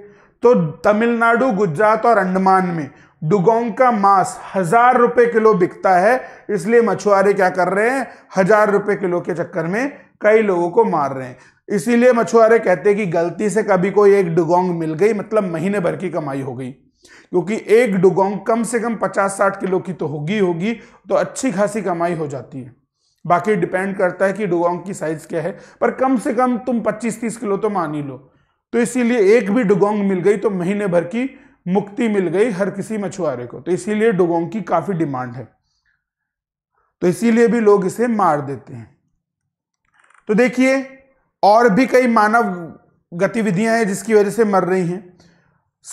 तो तमिलनाडु गुजरात और अंडमान में डुगोंग का मांस हजार रुपए किलो बिकता है इसलिए मछुआरे क्या कर रहे हैं हजार रुपए किलो के चक्कर में कई लोगों को मार रहे हैं इसीलिए मछुआरे कहते हैं कि गलती से कभी कोई एक डुगोंग मिल गई मतलब महीने भर की कमाई हो गई क्योंकि एक डुगोंग कम से कम पचास साठ किलो की तो होगी होगी तो अच्छी खासी कमाई हो जाती है बाकी डिपेंड करता है कि डुगोंग की साइज क्या है पर कम से कम तुम पच्चीस तीस किलो तो मान ही लो तो इसीलिए एक भी डुगोंग मिल गई तो महीने भर की मुक्ति मिल गई हर किसी मछुआरे को तो इसीलिए डुगोंग की काफ़ी डिमांड है तो इसीलिए भी लोग इसे मार देते हैं तो देखिए और भी कई मानव गतिविधियां हैं जिसकी वजह से मर रही हैं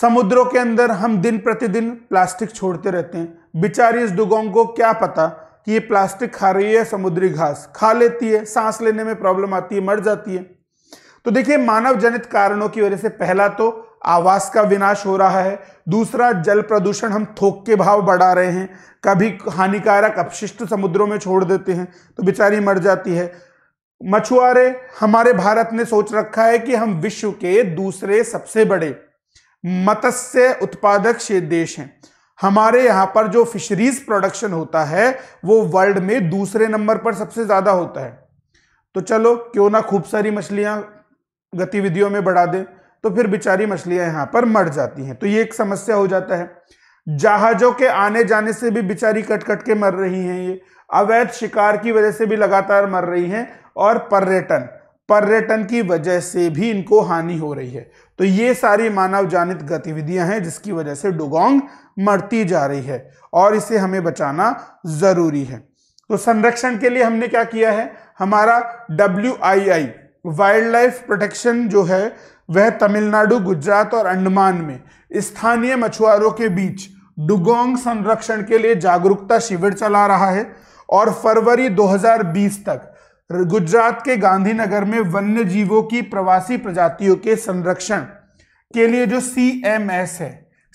समुद्रों के अंदर हम दिन प्रतिदिन प्लास्टिक छोड़ते रहते हैं बिचारी इस डुगोंग को क्या पता कि ये प्लास्टिक खा रही है समुद्री घास खा लेती है सांस लेने में प्रॉब्लम आती है मर जाती है तो देखिए मानव जनित कारणों की वजह से पहला तो आवास का विनाश हो रहा है दूसरा जल प्रदूषण हम थोक के भाव बढ़ा रहे हैं कभी हानिकारक अपशिष्ट समुद्रों में छोड़ देते हैं तो बेचारी मर जाती है मछुआरे हमारे भारत ने सोच रखा है कि हम विश्व के दूसरे सबसे बड़े मत्स्य उत्पादक देश हैं हमारे यहाँ पर जो फिशरीज प्रोडक्शन होता है वो वर्ल्ड में दूसरे नंबर पर सबसे ज़्यादा होता है तो चलो क्यों ना खूब सारी मछलियाँ गतिविधियों में बढ़ा दें तो फिर बेचारी मछलियां यहां पर मर जाती हैं तो ये एक समस्या हो जाता है जहाजों के आने जाने से भी बेचारी कट कट के मर रही हैं ये अवैध शिकार की वजह से भी लगातार मर रही हैं और पर्यटन पर्यटन की वजह से भी इनको हानि हो रही है तो ये सारी मानव जनित गतिविधियां हैं जिसकी वजह से डुगोंग मरती जा रही है और इसे हमें बचाना जरूरी है तो संरक्षण के लिए हमने क्या किया है हमारा डब्ल्यू वाइल्ड लाइफ प्रोटेक्शन जो है वह तमिलनाडु गुजरात और अंडमान में स्थानीय मछुआरों के बीच डुगोंग संरक्षण के लिए जागरूकता शिविर चला रहा है और फरवरी 2020 तक गुजरात के गांधीनगर में वन्य जीवों की प्रवासी प्रजातियों के संरक्षण के लिए जो सी एम एस है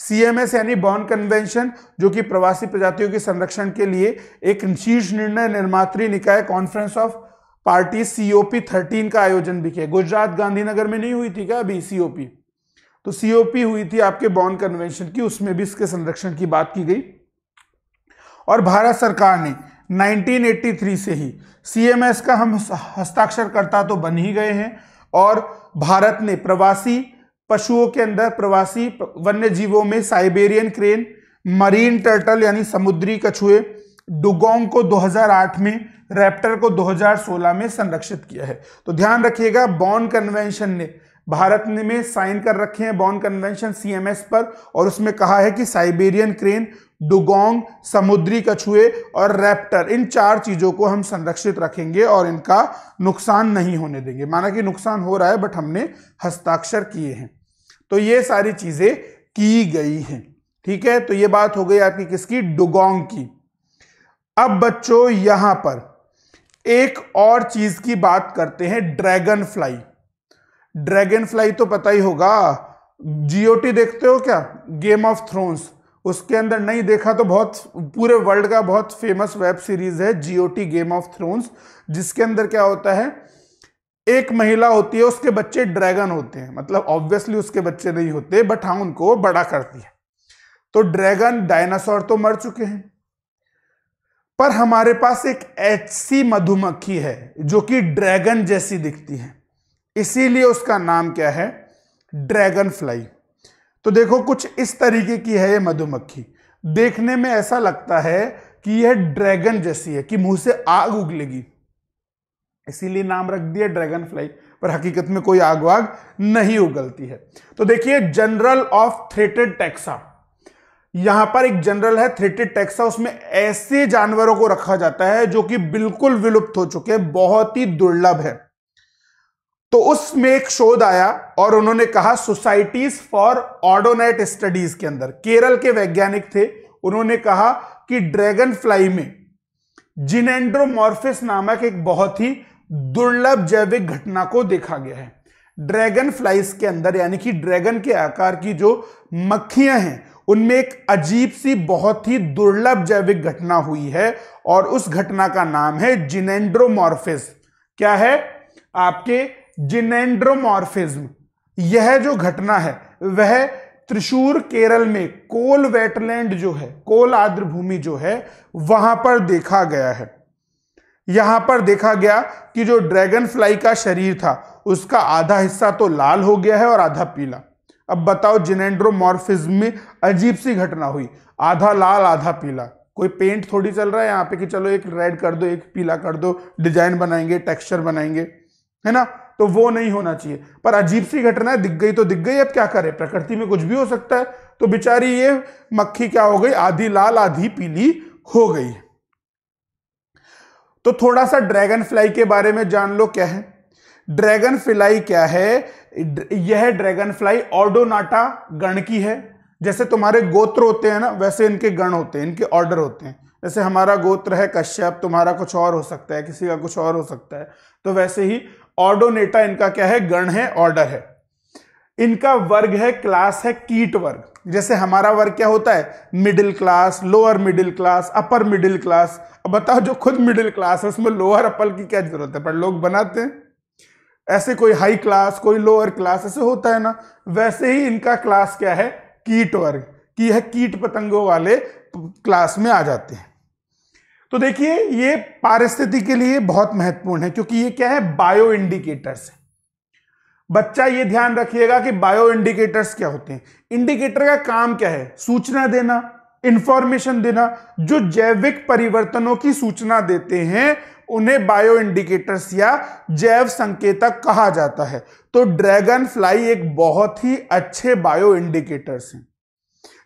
सी एम एस यानी बॉन कन्वेंशन जो कि प्रवासी प्रजातियों के संरक्षण के लिए एक शीर्ष निर्णय निर्मात्री निकाय conference of party COP thirteen का आयोजन भी किया गुजरात गांधीनगर में नहीं हुई थी क्या अभी सीओपी तो सीओपी हुई थी आपके बॉन कन्वेंशन की उसमें भी इसके संरक्षण की बात की गई और भारत सरकार ने 1983 से ही सीएमएस का हम हस्ताक्षरकर्ता तो बन ही गए हैं और भारत ने प्रवासी पशुओं के अंदर प्रवासी वन्य जीवों में साइबेरियन क्रेन मरीन टर्टल यानी समुद्री कछुए डुगोंग को 2008 में रैप्टर को 2016 में संरक्षित किया है तो ध्यान रखिएगा बॉन कन्वेंशन ने भारत ने में साइन कर रखे हैं बॉन कन्वेंशन सीएमएस पर और उसमें कहा है कि साइबेरियन क्रेन डुगोंग समुद्री कछुए और रैप्टर इन चार चीज़ों को हम संरक्षित रखेंगे और इनका नुकसान नहीं होने देंगे माना कि नुकसान हो रहा है बट हमने हस्ताक्षर किए हैं तो ये सारी चीज़ें की गई हैं ठीक है तो ये बात हो गई आपकी किसकी डुगोंग की अब बच्चों यहां पर एक और चीज की बात करते हैं ड्रैगन फ्लाई ड्रैगन फ्लाई तो पता ही होगा जीओटी देखते हो क्या गेम ऑफ थ्रोन्स उसके अंदर नहीं देखा तो बहुत पूरे वर्ल्ड का बहुत फेमस वेब सीरीज है जीओटी गेम ऑफ थ्रोन्स जिसके अंदर क्या होता है एक महिला होती है उसके बच्चे ड्रैगन होते हैं मतलब ऑब्वियसली उसके बच्चे नहीं होते बट हाँ उनको बड़ा करती है तो ड्रैगन डायनासोर तो मर चुके हैं पर हमारे पास एक ऐसी मधुमक्खी है जो कि ड्रैगन जैसी दिखती है इसीलिए उसका नाम क्या है ड्रैगन फ्लाई तो देखो कुछ इस तरीके की है यह मधुमक्खी देखने में ऐसा लगता है कि यह ड्रैगन जैसी है कि मुंह से आग उगलेगी इसीलिए नाम रख दिया ड्रैगन फ्लाई पर हकीकत में कोई आग वाग नहीं उगलती है तो देखिए जनरल ऑफ थ्रेटेड टैक्सा यहां पर एक जनरल है थ्रेटेड टैक्सा उसमें ऐसे जानवरों को रखा जाता है जो कि बिल्कुल विलुप्त हो चुके हैं बहुत ही दुर्लभ है तो उसमें एक शोध आया और उन्होंने कहा सोसाइटीज फॉर ऑडोनेट स्टडीज के अंदर केरल के वैज्ञानिक थे उन्होंने कहा कि ड्रैगन फ्लाई में जिनेड्रोमोर्फिस नामक एक बहुत ही दुर्लभ जैविक घटना को देखा गया है ड्रैगन फ्लाइज के अंदर यानी कि ड्रैगन के आकार की जो मक्खियां हैं उनमें एक अजीब सी बहुत ही दुर्लभ जैविक घटना हुई है और उस घटना का नाम है जिनेंड्रोमॉर्फिज्म क्या है आपके जिनेंड्रोमॉर्फिज्म यह जो घटना है वह त्रिशूर केरल में कोल वेटलैंड जो है कोल आर्द्र भूमि जो है वहां पर देखा गया है यहां पर देखा गया कि जो ड्रैगन फ्लाई का शरीर था उसका आधा हिस्सा तो लाल हो गया है और आधा पीला अब बताओ जिनेंड्रोमॉर्फिज्म में अजीब सी घटना हुई आधा लाल आधा पीला कोई पेंट थोड़ी चल रहा है यहाँ पे कि चलो एक रेड कर दो एक पीला कर दो डिजाइन बनाएंगे टेक्सचर बनाएंगे है ना तो वो नहीं होना चाहिए पर अजीब सी घटना है दिख गई तो दिख गई अब क्या करें प्रकृति में कुछ भी हो सकता है तो बेचारी ये मक्खी क्या हो गई आधी लाल आधी पीली हो गई तो थोड़ा सा ड्रैगन फ्लाई के बारे में जान लो क्या है ड्रैगन फ्लाई क्या है यह ड्रैगन फ्लाई ऑर्डोनाटा गण की है जैसे तुम्हारे गोत्र होते हैं ना वैसे इनके गण होते हैं इनके ऑर्डर होते हैं जैसे हमारा गोत्र है कश्यप तुम्हारा कुछ और हो सकता है किसी का कुछ और हो सकता है तो वैसे ही ऑर्डोनेटा इनका क्या है गण है ऑर्डर है इनका वर्ग है क्लास है कीट वर्ग जैसे हमारा वर्ग क्या होता है middle class lower middle class upper middle class अब बताओ जो खुद मिडिल क्लास है उसमें लोअर अपर की क्या जरूरत है पर लोग बनाते हैं ऐसे कोई हाई क्लास कोई लोअर क्लास ऐसे होता है ना वैसे ही इनका क्लास क्या है कीट वर्ग कि यह कीट पतंगों वाले क्लास में आ जाते हैं तो देखिए ये पारिस्थिति के लिए बहुत महत्वपूर्ण है क्योंकि ये क्या है बायो इंडिकेटर्स है बच्चा ये ध्यान रखिएगा कि बायो इंडिकेटर्स क्या होते हैं इंडिकेटर का काम क्या है सूचना देना इंफॉर्मेशन देना जो जैविक परिवर्तनों की सूचना देते हैं उन्हें बायो इंडिकेटर्स या जैव संकेतक कहा जाता है तो ड्रैगन फ्लाई एक बहुत ही अच्छे बायो इंडिकेटर्स हैं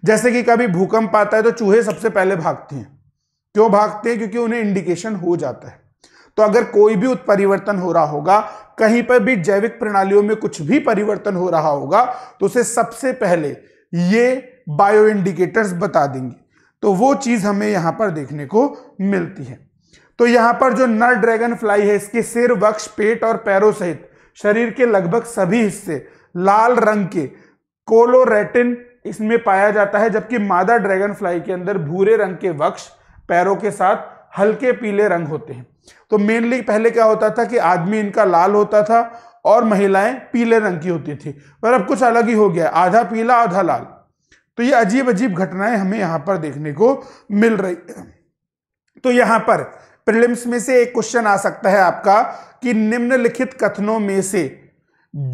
जैसे कि कभी भूकंप आता है तो चूहे सबसे पहले भागते हैं क्यों भागते हैं क्योंकि उन्हें इंडिकेशन हो जाता है तो अगर कोई भी उत्परिवर्तन हो रहा होगा कहीं पर भी जैविक प्रणालियों में कुछ भी परिवर्तन हो रहा होगा तो उसे सबसे पहले ये बायो इंडिकेटर्स बता देंगे तो वो चीज़ हमें यहां पर देखने को मिलती है तो यहां पर जो नर ड्रैगन फ्लाई है इसके सिर वक्ष पेट और पैरों सहित शरीर के लगभग सभी हिस्से लाल रंग के कोलोरेटिन इसमें पाया जाता है जबकि मादा ड्रैगन फ्लाई के अंदर भूरे रंग के वक्ष पैरों के साथ हल्के पीले रंग होते हैं तो मेनली पहले क्या होता था कि आदमी इनका लाल होता था और महिलाएं पीले रंग की होती थी पर अब कुछ अलग ही हो गया आधा पीला आधा लाल तो ये अजीब अजीब घटनाएं हमें यहां पर देखने को मिल रही है तो यहां पर प्रिलिम्स में से एक क्वेश्चन आ सकता है आपका कि निम्नलिखित कथनों में से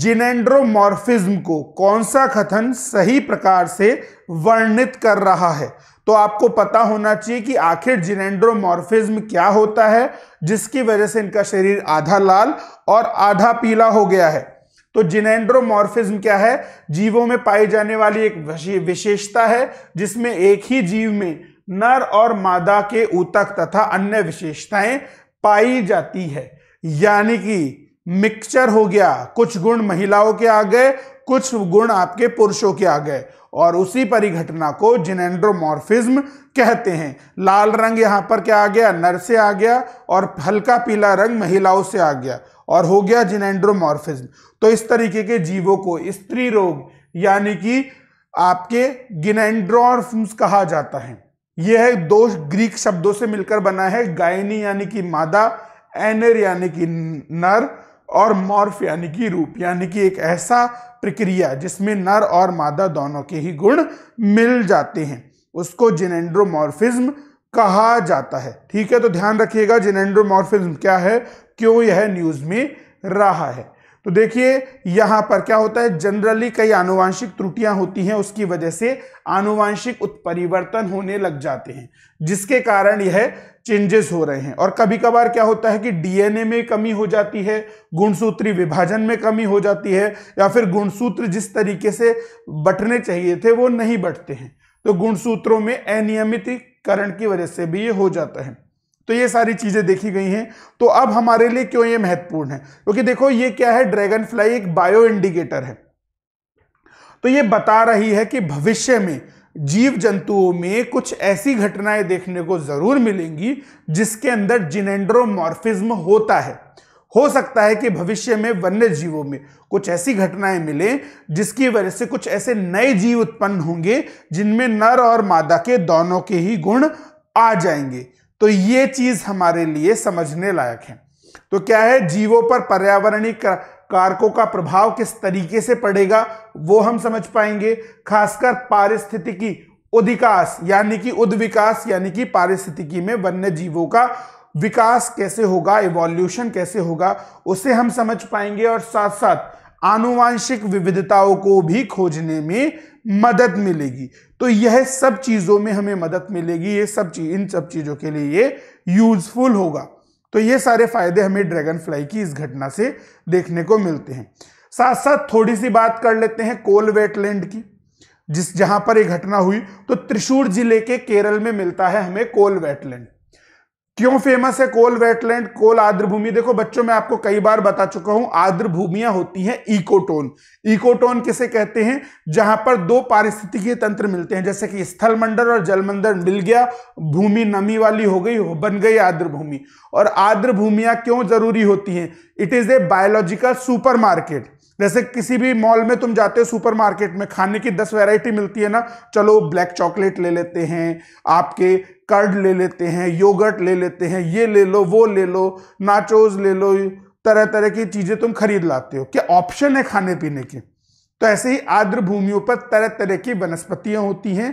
जिनेंड्रोमॉर्फिज्म को कौन सा कथन सही प्रकार से वर्णित कर रहा है तो आपको पता होना चाहिए कि आखिर जिनेंड्रोमॉर्फिज्म क्या होता है जिसकी वजह से इनका शरीर आधा लाल और आधा पीला हो गया है तो जिनेंड्रोमॉर्फिज्म क्या है जीवों में पाई जाने वाली एक विशेषता है जिसमें एक ही जीव में नर और मादा के ऊतक तथा अन्य विशेषताएं पाई जाती है यानी कि मिक्सचर हो गया कुछ गुण महिलाओं के आ गए कुछ गुण आपके पुरुषों के आ गए और उसी परिघटना को जिनेंड्रोमॉर्फिज्म कहते हैं लाल रंग यहां पर क्या आ गया नर से आ गया और हल्का पीला रंग महिलाओं से आ गया और हो गया जिनेंड्रोमॉर्फिज्म तो इस तरीके के जीवों को स्त्री रोग यानी कि आपके गिनेंड्रोर्फ्स कहा जाता है यह है दो ग्रीक शब्दों से मिलकर बना है गायनी यानी कि मादा एनर यानी कि नर और मॉर्फ यानी कि रूप यानी कि एक ऐसा प्रक्रिया जिसमें नर और मादा दोनों के ही गुण मिल जाते हैं उसको जिनेंड्रोमॉर्फिज्म कहा जाता है ठीक है तो ध्यान रखिएगा जिनेंड्रोमॉर्फिज्म क्या है क्यों यह न्यूज में रहा है तो देखिए यहाँ पर क्या होता है जनरली कई आनुवांशिक त्रुटियां होती हैं उसकी वजह से आनुवांशिक उत्परिवर्तन होने लग जाते हैं जिसके कारण यह चेंजेस हो रहे हैं और कभी कभार क्या होता है कि डीएनए में कमी हो जाती है गुणसूत्री विभाजन में कमी हो जाती है या फिर गुणसूत्र जिस तरीके से बटने चाहिए थे वो नहीं बटते हैं तो गुणसूत्रों में अनियमितकरण की वजह से भी ये हो जाता है तो ये सारी चीज़ें देखी गई हैं तो अब हमारे लिए क्यों ये महत्वपूर्ण है क्योंकि तो देखो ये क्या है ड्रैगन फ्लाई एक बायो इंडिकेटर है तो ये बता रही है कि भविष्य में जीव जंतुओं में कुछ ऐसी घटनाएं देखने को जरूर मिलेंगी जिसके अंदर जिनेंड्रोमॉर्फिज्म होता है हो सकता है कि भविष्य में वन्य जीवों में कुछ ऐसी घटनाएं मिले जिसकी वजह से कुछ ऐसे नए जीव उत्पन्न होंगे जिनमें नर और मादा के दोनों के ही गुण आ जाएंगे तो ये चीज हमारे लिए समझने लायक है तो क्या है जीवों पर पर्यावरणीय कारकों का प्रभाव किस तरीके से पड़ेगा वो हम समझ पाएंगे खासकर पारिस्थितिकी उदिकास यानी कि उद्विकास यानी कि पारिस्थितिकी में वन्य जीवों का विकास कैसे होगा इवोल्यूशन कैसे होगा उसे हम समझ पाएंगे और साथ साथ आनुवांशिक विविधताओं को भी खोजने में मदद मिलेगी तो यह सब चीजों में हमें मदद मिलेगी ये सब चीज इन सब चीजों के लिए ये यूजफुल होगा तो ये सारे फायदे हमें ड्रैगन फ्लाई की इस घटना से देखने को मिलते हैं साथ साथ थोड़ी सी बात कर लेते हैं कोल वेटलैंड की जिस जहां पर यह घटना हुई तो त्रिशूर जिले के केरल में मिलता है हमें कोल वेटलैंड क्यों फेमस है कोल वेटलैंड कोल आर्द्र भूमि देखो बच्चों मैं आपको कई बार बता चुका हूं आर्द्र भूमिया होती हैं इकोटोन इकोटोन किसे कहते हैं जहां पर दो पारिस्थितिकीय तंत्र मिलते हैं जैसे कि मंडल और जलमंडल मिल गया भूमि नमी वाली हो गई हो बन गई आर्द्र भूमि और आर्द्र भूमिया क्यों जरूरी होती है it is a biological supermarket जैसे किसी भी मॉल में तुम जाते हो सुपरमार्केट में खाने की दस वैरायटी मिलती है ना चलो ब्लैक चॉकलेट ले लेते हैं आपके कर्ड ले लेते हैं योगर्ट ले लेते हैं ये ले लो वो ले लो नाचोज ले लो तरह तरह की चीज़ें तुम खरीद लाते हो क्या ऑप्शन है खाने पीने के तो ऐसे ही आर्द्र भूमियों पर तरह तरह की वनस्पतियां होती हैं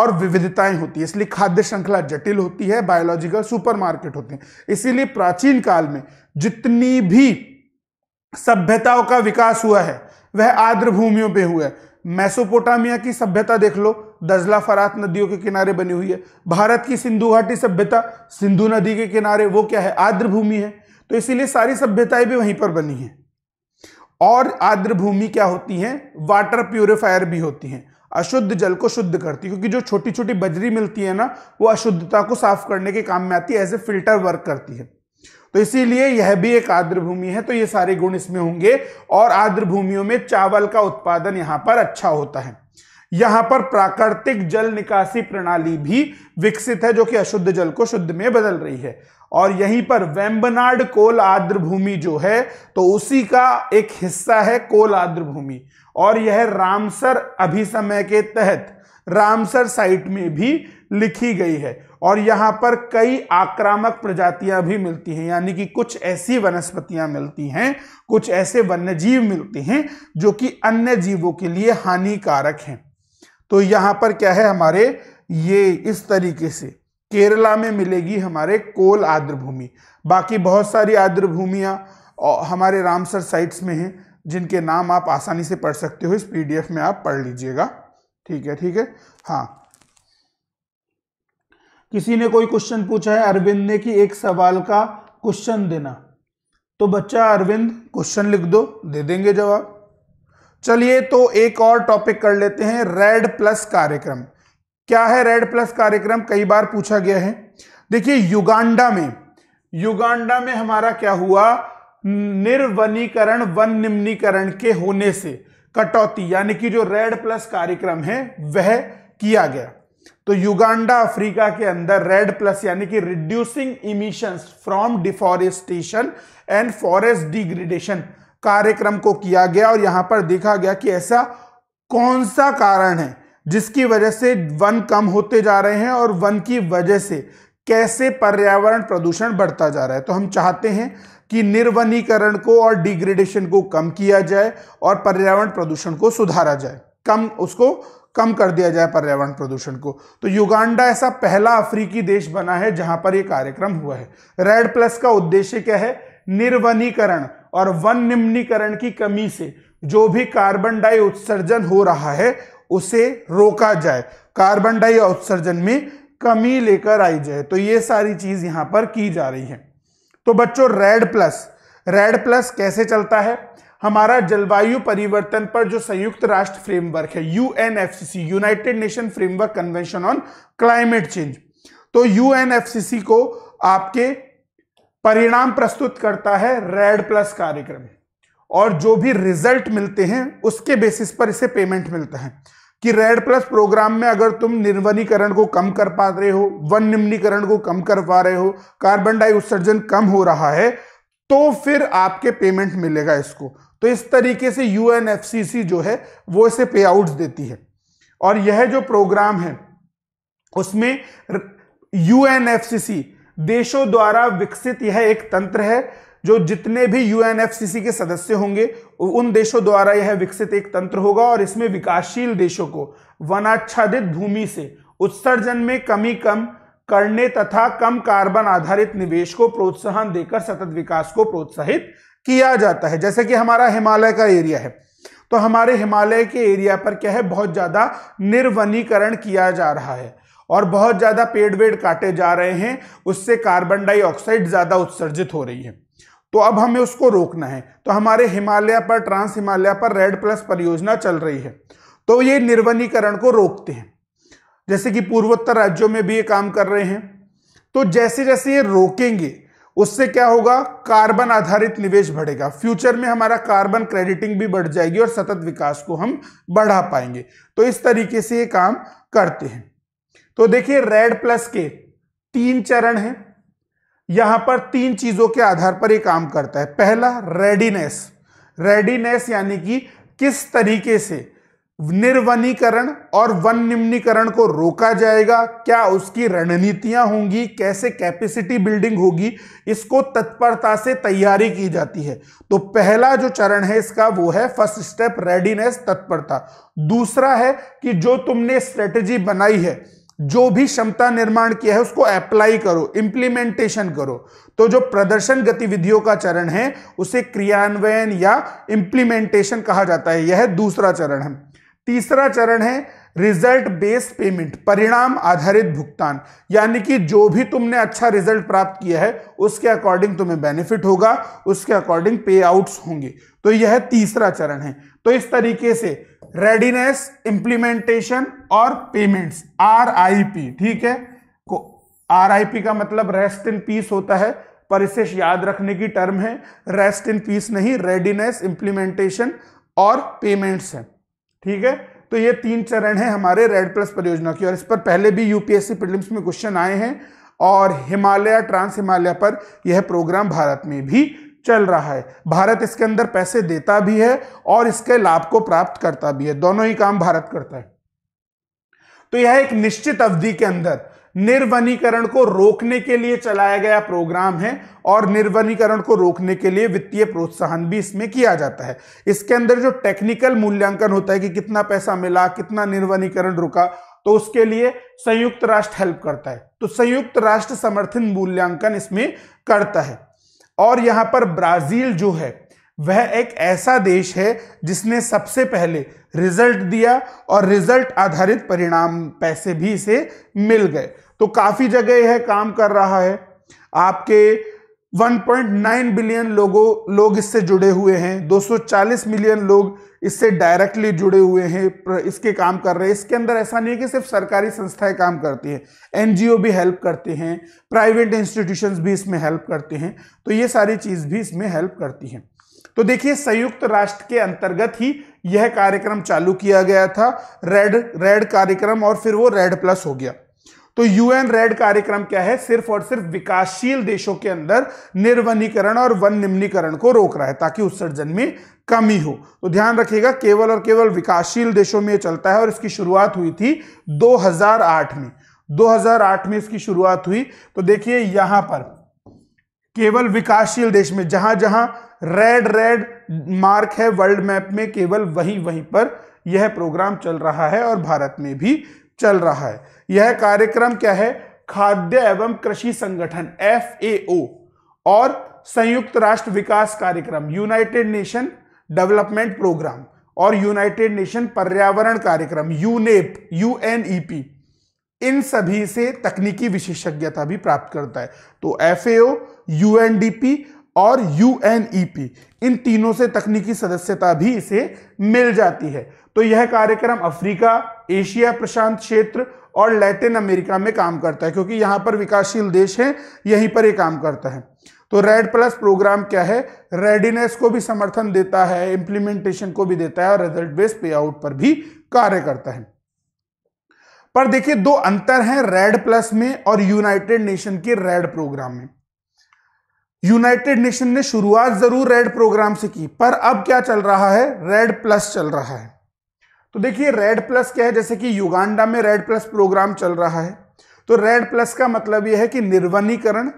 और विविधताएं होती है इसलिए खाद्य श्रृंखला जटिल होती है बायोलॉजिकल सुपरमार्केट होते हैं इसीलिए प्राचीन काल में जितनी भी सभ्यताओं का विकास हुआ है वह आर्द्र भूमियों पे हुआ है मैसोपोटामिया की सभ्यता देख लो दजला फरात नदियों के किनारे बनी हुई है भारत की सिंधु घाटी सभ्यता सिंधु नदी के किनारे वो क्या है आर्द्र भूमि है तो इसीलिए सारी सभ्यताएं भी वहीं पर बनी हैं और आर्द्र भूमि क्या होती है वाटर प्यूरिफायर भी होती हैं अशुद्ध जल को शुद्ध करती क्योंकि जो छोटी छोटी बजरी मिलती है ना वो अशुद्धता को साफ करने के काम में आती है एज ए फिल्टर वर्क करती है तो इसीलिए यह भी एक आर्द्र भूमि है तो ये सारे गुण इसमें होंगे और आर्द्र भूमियों में चावल का उत्पादन यहाँ पर अच्छा होता है यहाँ पर प्राकृतिक जल निकासी प्रणाली भी विकसित है जो कि अशुद्ध जल को शुद्ध में बदल रही है और यहीं पर वेम्बनाड कोल आर्द्र भूमि जो है तो उसी का एक हिस्सा है कोल आर्द्र भूमि और यह रामसर अभिसमय के तहत रामसर साइट में भी लिखी गई है और यहाँ पर कई आक्रामक प्रजातियां भी मिलती हैं यानी कि कुछ ऐसी वनस्पतियां मिलती हैं कुछ ऐसे वन्य जीव मिलते हैं जो कि अन्य जीवों के लिए हानिकारक हैं तो यहाँ पर क्या है हमारे ये इस तरीके से केरला में मिलेगी हमारे कोल आर्द्र भूमि बाकी बहुत सारी आर्द्र भूमियाँ हमारे रामसर साइट्स में हैं जिनके नाम आप आसानी से पढ़ सकते हो इस पीडीएफ में आप पढ़ लीजिएगा ठीक है ठीक है हाँ किसी ने कोई क्वेश्चन पूछा है अरविंद ने कि एक सवाल का क्वेश्चन देना तो बच्चा अरविंद क्वेश्चन लिख दो दे देंगे जवाब चलिए तो एक और टॉपिक कर लेते हैं रेड प्लस कार्यक्रम क्या है रेड प्लस कार्यक्रम कई बार पूछा गया है देखिए युगांडा में युगांडा में हमारा क्या हुआ निर्वनीकरण वन निम्नीकरण के होने से कटौती यानी कि जो रेड प्लस कार्यक्रम है वह किया गया तो युगांडा अफ्रीका के अंदर रेड प्लस यानी कि reducing emissions from deforestation and forest degradation कार्यक्रम को किया गया और यहां पर देखा गया कि ऐसा कौन सा कारण है जिसकी वजह से वन कम होते जा रहे हैं और वन की वजह से कैसे पर्यावरण प्रदूषण बढ़ता जा रहा है तो हम चाहते हैं कि निर्वनीकरण को और डिग्रेडेशन को कम किया जाए और पर्यावरण प्रदूषण को सुधारा जाए कम उसको कम कर दिया जाए पर्यावरण प्रदूषण को तो युगांडा ऐसा पहला अफ्रीकी देश बना है जहां पर यह कार्यक्रम हुआ है रेड प्लस का उद्देश्य क्या है निर्वनीकरण और वन निम्नीकरण की कमी से जो भी कार्बन डाई उत्सर्जन हो रहा है उसे रोका जाए कार्बन डाई उत्सर्जन में कमी लेकर आई जाए तो ये सारी चीज यहां पर की जा रही है तो बच्चों रेड प्लस रेड प्लस कैसे चलता है हमारा जलवायु परिवर्तन पर जो संयुक्त राष्ट्र फ्रेमवर्क है see united nation framework convention on climate change तो सी को आपके परिणाम प्रस्तुत करता है रेड प्लस कार्यक्रम और जो भी रिजल्ट मिलते हैं उसके बेसिस पर इसे पेमेंट मिलता है कि रेड प्लस प्रोग्राम में अगर तुम निर्वनीकरण को कम कर पा रहे हो वन निम्नीकरण को कम कर पा रहे हो कार्बन डाइऑक्साइड उत्सर्जन कम हो रहा है तो फिर आपके पेमेंट मिलेगा इसको तो इस तरीके से यू जो है वो इसे पे आउट देती है और यह जो प्रोग्राम है उसमें यू देशों द्वारा विकसित यह एक तंत्र है जो जितने भी यू के सदस्य होंगे उन देशों द्वारा यह विकसित एक तंत्र होगा और इसमें विकासशील देशों को वनाच्छादित भूमि से उत्सर्जन में कमी कम करने तथा कम कार्बन आधारित निवेश को प्रोत्साहन देकर सतत विकास को प्रोत्साहित किया जाता है जैसे कि हमारा हिमालय का एरिया है तो हमारे हिमालय के एरिया पर क्या है बहुत ज़्यादा निर्वनीकरण किया जा रहा है और बहुत ज़्यादा पेड़ वेड़ काटे जा रहे हैं उससे कार्बन डाइऑक्साइड ज़्यादा उत्सर्जित हो रही है तो अब हमें उसको रोकना है तो हमारे हिमालय पर ट्रांस हिमालय पर रेड प्लस परियोजना चल रही है तो ये निर्वनीकरण को रोकते हैं जैसे कि पूर्वोत्तर राज्यों में भी ये काम कर रहे हैं तो जैसे जैसे ये रोकेंगे उससे क्या होगा कार्बन आधारित निवेश बढ़ेगा फ्यूचर में हमारा कार्बन क्रेडिटिंग भी बढ़ जाएगी और सतत विकास को हम बढ़ा पाएंगे तो इस तरीके से ये काम करते हैं तो देखिए रेड प्लस के तीन चरण हैं यहां पर तीन चीजों के आधार पर ये काम करता है पहला रेडीनेस रेडीनेस यानी कि किस तरीके से निर्वनीकरण और वन निम्नीकरण को रोका जाएगा क्या उसकी रणनीतियां होंगी कैसे कैपेसिटी बिल्डिंग होगी इसको तत्परता से तैयारी की जाती है तो पहला जो चरण है इसका वो है फर्स्ट स्टेप रेडीनेस तत्परता दूसरा है कि जो तुमने स्ट्रेटेजी बनाई है जो भी क्षमता निर्माण किया है उसको अप्लाई करो इंप्लीमेंटेशन करो तो जो प्रदर्शन गतिविधियों का चरण है उसे क्रियान्वयन या इंप्लीमेंटेशन कहा जाता है यह दूसरा चरण है तीसरा चरण है रिजल्ट बेस्ड पेमेंट परिणाम आधारित भुगतान यानी कि जो भी तुमने अच्छा रिजल्ट प्राप्त किया है उसके अकॉर्डिंग तुम्हें बेनिफिट होगा उसके अकॉर्डिंग पे आउट्स होंगे तो यह तीसरा चरण है तो इस तरीके से रेडीनेस इंप्लीमेंटेशन और पेमेंट्स आर आई पी ठीक है आर आई पी का मतलब रेस्ट इन पीस होता है पर इसे याद रखने की टर्म है रेस्ट इन पीस नहीं रेडीनेस इंप्लीमेंटेशन और पेमेंट्स है ठीक है तो ये तीन चरण है हमारे रेड प्लस परियोजना की और इस पर पहले भी यूपीएससी प्रिलिम्स में क्वेश्चन आए हैं और हिमालय ट्रांस हिमालय पर यह प्रोग्राम भारत में भी चल रहा है भारत इसके अंदर पैसे देता भी है और इसके लाभ को प्राप्त करता भी है दोनों ही काम भारत करता है तो यह एक निश्चित अवधि के अंदर निर्वनीकरण को रोकने के लिए चलाया गया प्रोग्राम है और निर्वनीकरण को रोकने के लिए वित्तीय प्रोत्साहन भी इसमें किया जाता है इसके अंदर जो टेक्निकल मूल्यांकन होता है कि कितना पैसा मिला कितना निर्वनीकरण रुका तो उसके लिए संयुक्त राष्ट्र हेल्प करता है तो संयुक्त राष्ट्र समर्थन मूल्यांकन इसमें करता है और यहां पर ब्राजील जो है वह एक ऐसा देश है जिसने सबसे पहले रिजल्ट दिया और रिजल्ट आधारित परिणाम पैसे भी इसे मिल गए तो काफ़ी जगह यह काम कर रहा है आपके 1.9 बिलियन लोगों लोग इससे जुड़े हुए हैं 240 मिलियन लोग इससे डायरेक्टली जुड़े हुए हैं इसके काम कर रहे हैं इसके अंदर ऐसा नहीं है कि सिर्फ सरकारी संस्थाएं काम करती हैं एनजीओ भी हेल्प करते हैं प्राइवेट इंस्टीट्यूशंस भी इसमें हेल्प करते हैं तो ये सारी चीज़ भी इसमें हेल्प करती हैं तो देखिए संयुक्त राष्ट्र के अंतर्गत ही यह कार्यक्रम चालू किया गया था रेड रेड कार्यक्रम और फिर वो रेड प्लस हो गया तो यूएन रेड कार्यक्रम क्या है सिर्फ और सिर्फ विकासशील देशों के अंदर निर्वनीकरण और वन निम्नीकरण को रोक रहा है ताकि उत्सर्जन में कमी हो तो ध्यान रखिएगा केवल और केवल विकासशील देशों में चलता है और इसकी शुरुआत हुई थी 2008 में 2008 में इसकी शुरुआत हुई तो देखिए यहां पर केवल विकासशील देश में जहां जहां रेड रेड मार्क है वर्ल्ड मैप में केवल वहीं वहीं पर यह प्रोग्राम चल रहा है और भारत में भी चल रहा है यह कार्यक्रम क्या है खाद्य एवं कृषि संगठन एफ और संयुक्त राष्ट्र विकास कार्यक्रम यूनाइटेड नेशन डेवलपमेंट प्रोग्राम और यूनाइटेड नेशन पर्यावरण कार्यक्रम यूनेप यूएनईपी e इन सभी से तकनीकी विशेषज्ञता भी प्राप्त करता है तो एफ यूएनडीपी और यू e इन तीनों से तकनीकी सदस्यता भी इसे मिल जाती है तो यह कार्यक्रम अफ्रीका एशिया प्रशांत क्षेत्र और लैटिन अमेरिका में काम करता है क्योंकि यहां पर विकासशील देश है यहीं पर यह काम करता है तो रेड प्लस प्रोग्राम क्या है रेडीनेस को भी समर्थन देता है इंप्लीमेंटेशन को भी देता है और रिजल्ट बेस्ड पे आउट पर भी कार्य करता है पर देखिए दो अंतर हैं रेड प्लस में और यूनाइटेड नेशन के रेड प्रोग्राम में यूनाइटेड नेशन ने शुरुआत जरूर रेड प्रोग्राम से की पर अब क्या चल रहा है रेड प्लस चल रहा है तो देखिए रेड प्लस क्या है जैसे कि युगांडा में रेड प्लस प्रोग्राम चल रहा है तो रेड प्लस का मतलब यह है कि निर्वनीकरण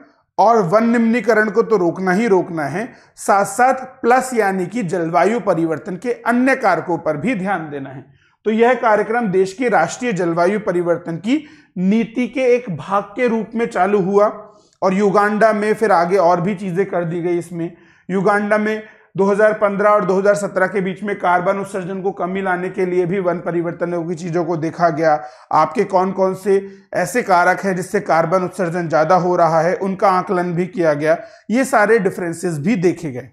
और वन निम्नीकरण को तो रोकना ही रोकना है साथ साथ प्लस यानी कि जलवायु परिवर्तन के अन्य कारकों पर भी ध्यान देना है तो यह कार्यक्रम देश की राष्ट्रीय जलवायु परिवर्तन की नीति के एक भाग के रूप में चालू हुआ और युगांडा में फिर आगे और भी चीज़ें कर दी गई इसमें युगांडा में 2015 और 2017 के बीच में कार्बन उत्सर्जन को कमी लाने के लिए भी वन परिवर्तनों की चीज़ों को देखा गया आपके कौन कौन से ऐसे कारक हैं जिससे कार्बन उत्सर्जन ज़्यादा हो रहा है उनका आकलन भी किया गया ये सारे डिफरेंसेस भी देखे गए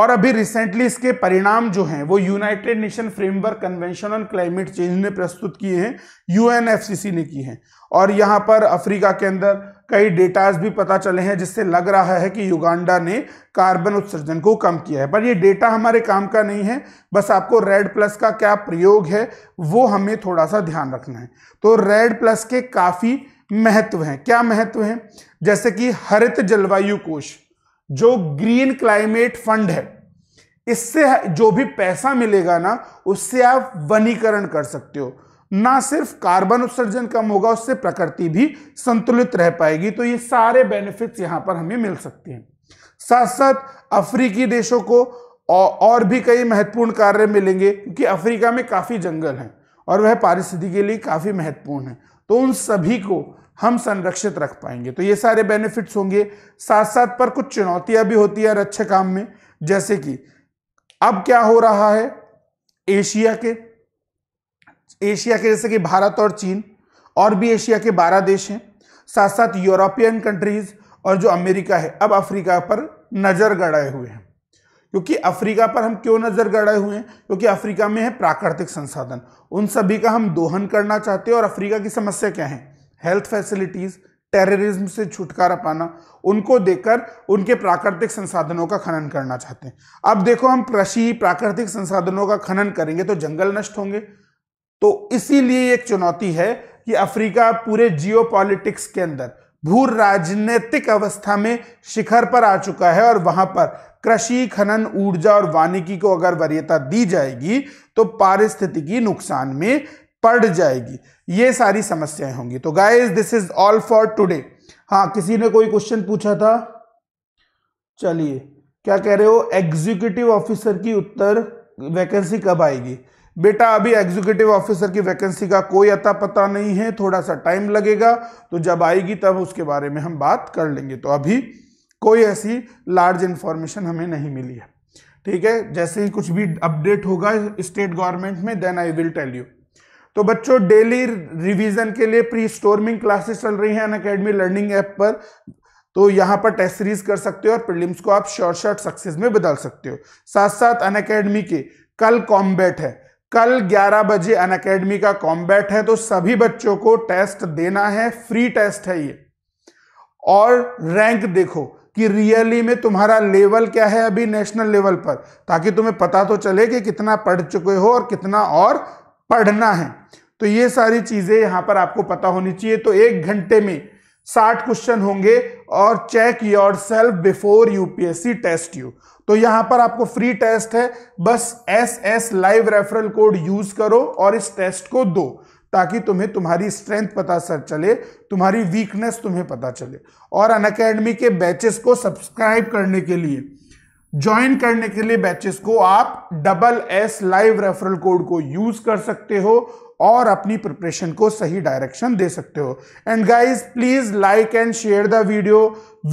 और अभी रिसेंटली इसके परिणाम जो हैं वो united nation framework convention on climate change ने प्रस्तुत किए हैं यूएनएफसीसी ने किए हैं और यहाँ पर अफ्रीका के अंदर कई डेटाज भी पता चले हैं जिससे लग रहा है कि युगांडा ने कार्बन उत्सर्जन को कम किया है पर ये डेटा हमारे काम का नहीं है बस आपको रेड प्लस का क्या प्रयोग है वो हमें थोड़ा सा ध्यान रखना है तो रेड प्लस के काफ़ी महत्व हैं क्या महत्व हैं जैसे कि हरित जलवायु कोष जो ग्रीन क्लाइमेट फंड है इससे जो भी पैसा मिलेगा ना उससे आप वनीकरण कर सकते हो ना सिर्फ कार्बन उत्सर्जन कम होगा उससे प्रकृति भी संतुलित रह पाएगी तो ये सारे बेनिफिट्स यहां पर हमें मिल सकते हैं साथ साथ अफ्रीकी देशों को और भी कई महत्वपूर्ण कार्य मिलेंगे क्योंकि अफ्रीका में काफ़ी जंगल हैं और वह पारिस्थिति के लिए काफ़ी महत्वपूर्ण है तो उन सभी को हम संरक्षित रख पाएंगे तो ये सारे बेनिफिट्स होंगे साथ साथ पर कुछ चुनौतियां भी होती है रक्षा काम में जैसे कि अब क्या हो रहा है एशिया के एशिया के जैसे कि भारत और चीन और भी एशिया के बारह देश हैं साथ साथ यूरोपियन कंट्रीज और जो अमेरिका है अब अफ्रीका पर नज़र गड़ाए हुए हैं क्योंकि अफ्रीका पर हम क्यों नज़र गड़ाए हुए हैं क्योंकि अफ्रीका में है प्राकृतिक संसाधन उन सभी का हम दोहन करना चाहते हैं और अफ्रीका की समस्या क्या है हेल्थ फैसिलिटीज़ टेररिज्म से छुटकारा पाना उनको देखकर उनके प्राकृतिक संसाधनों का खनन करना चाहते हैं अब देखो हम कृषि प्राकृतिक संसाधनों का खनन करेंगे तो जंगल नष्ट होंगे तो इसीलिए एक चुनौती है कि अफ्रीका पूरे जियो के अंदर भू राजनीतिक अवस्था में शिखर पर आ चुका है और वहां पर कृषि खनन ऊर्जा और वानिकी को अगर वरीयता दी जाएगी तो पारिस्थितिकी नुकसान में पड़ जाएगी ये सारी समस्याएं होंगी तो guys this is all for today हाँ किसी ने कोई क्वेश्चन पूछा था चलिए क्या कह रहे हो एग्जीक्यूटिव ऑफिसर की उत्तर वैकेंसी कब आएगी बेटा अभी एग्जीक्यूटिव ऑफिसर की वैकेंसी का कोई अता पता नहीं है थोड़ा सा टाइम लगेगा तो जब आएगी तब उसके बारे में हम बात कर लेंगे तो अभी कोई ऐसी लार्ज इन्फॉर्मेशन हमें नहीं मिली है ठीक है जैसे ही कुछ भी अपडेट होगा स्टेट गवर्नमेंट में then I will tell you तो बच्चों डेली रिवीजन के लिए प्री स्टोरमिंग क्लासेस चल रही हैं अन अकेडमी लर्निंग ऐप पर तो यहाँ पर टेस्ट सीरीज कर सकते हो और प्रिलिम्स को आप शॉर्ट शॉर्ट सक्सेस में बदल सकते हो साथ साथ अन के कल कॉम्बैट है कल 11 बजे अन अकेडमी का कॉम्बैट है तो सभी बच्चों को टेस्ट देना है फ्री टेस्ट है ये और रैंक देखो कि रियली में तुम्हारा लेवल क्या है अभी नेशनल लेवल पर ताकि तुम्हें पता तो चले कि कितना पढ़ चुके हो और कितना और पढ़ना है तो ये सारी चीज़ें यहां पर आपको पता होनी चाहिए तो एक घंटे में साठ क्वेश्चन होंगे और check yourself before UPSC test you तो यहां पर आपको फ्री टेस्ट है बस S S live referral code use करो और इस टेस्ट को दो ताकि तुम्हें तुम्हारी स्ट्रेंथ पता सर चले तुम्हारी वीकनेस तुम्हें पता चले और अन अकेडमी के बैचेस को सब्सक्राइब करने के लिए ज्वाइन करने के लिए बैचेस को आप double S live referral code को यूज कर सकते हो और अपनी प्रिपरेशन को सही डायरेक्शन दे सकते हो and guys please like and share the video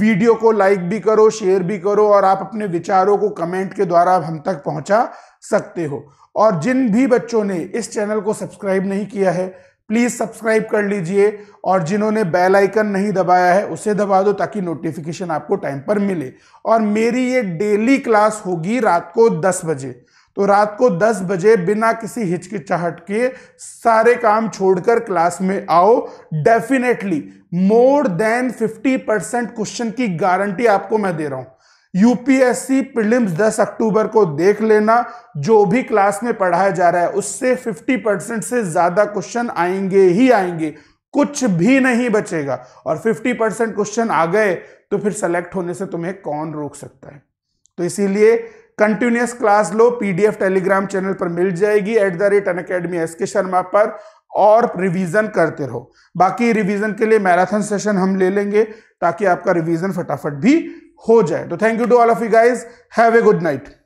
video को लाइक भी करो शेयर भी करो और आप अपने विचारों को कमेंट के द्वारा हम तक पहुंचा सकते हो और जिन भी बच्चों ने इस चैनल को सब्सक्राइब नहीं किया है प्लीज़ सब्सक्राइब कर लीजिए और जिन्होंने बेल आइकन नहीं दबाया है उसे दबा दो ताकि नोटिफिकेशन आपको टाइम पर मिले और मेरी ये डेली क्लास होगी रात को दस बजे तो रात को 10 बजे बिना किसी हिचकिचाहट के सारे काम छोड़कर क्लास में आओ definitely more than 50 percent question की गारंटी आपको मैं दे रहा हूं यूपीएससी प्रिलिम्स 10 अक्टूबर को देख लेना जो भी क्लास में पढ़ाया जा रहा है उससे 50 परसेंट से ज्यादा क्वेश्चन आएंगे ही आएंगे कुछ भी नहीं बचेगा और 50 परसेंट क्वेश्चन आ गए तो फिर सेलेक्ट होने से तुम्हें कौन रोक सकता है तो इसीलिए कंटिन्यूस क्लास लो पीडीएफ टेलीग्राम चैनल पर मिल जाएगी at the rate Unacademy S K Sharma पर और रिवीजन करते रहो बाकी रिवीजन के लिए मैराथन सेशन हम ले लेंगे ताकि आपका रिवीजन फटाफट भी हो जाए तो thank you to all of you guys have a good night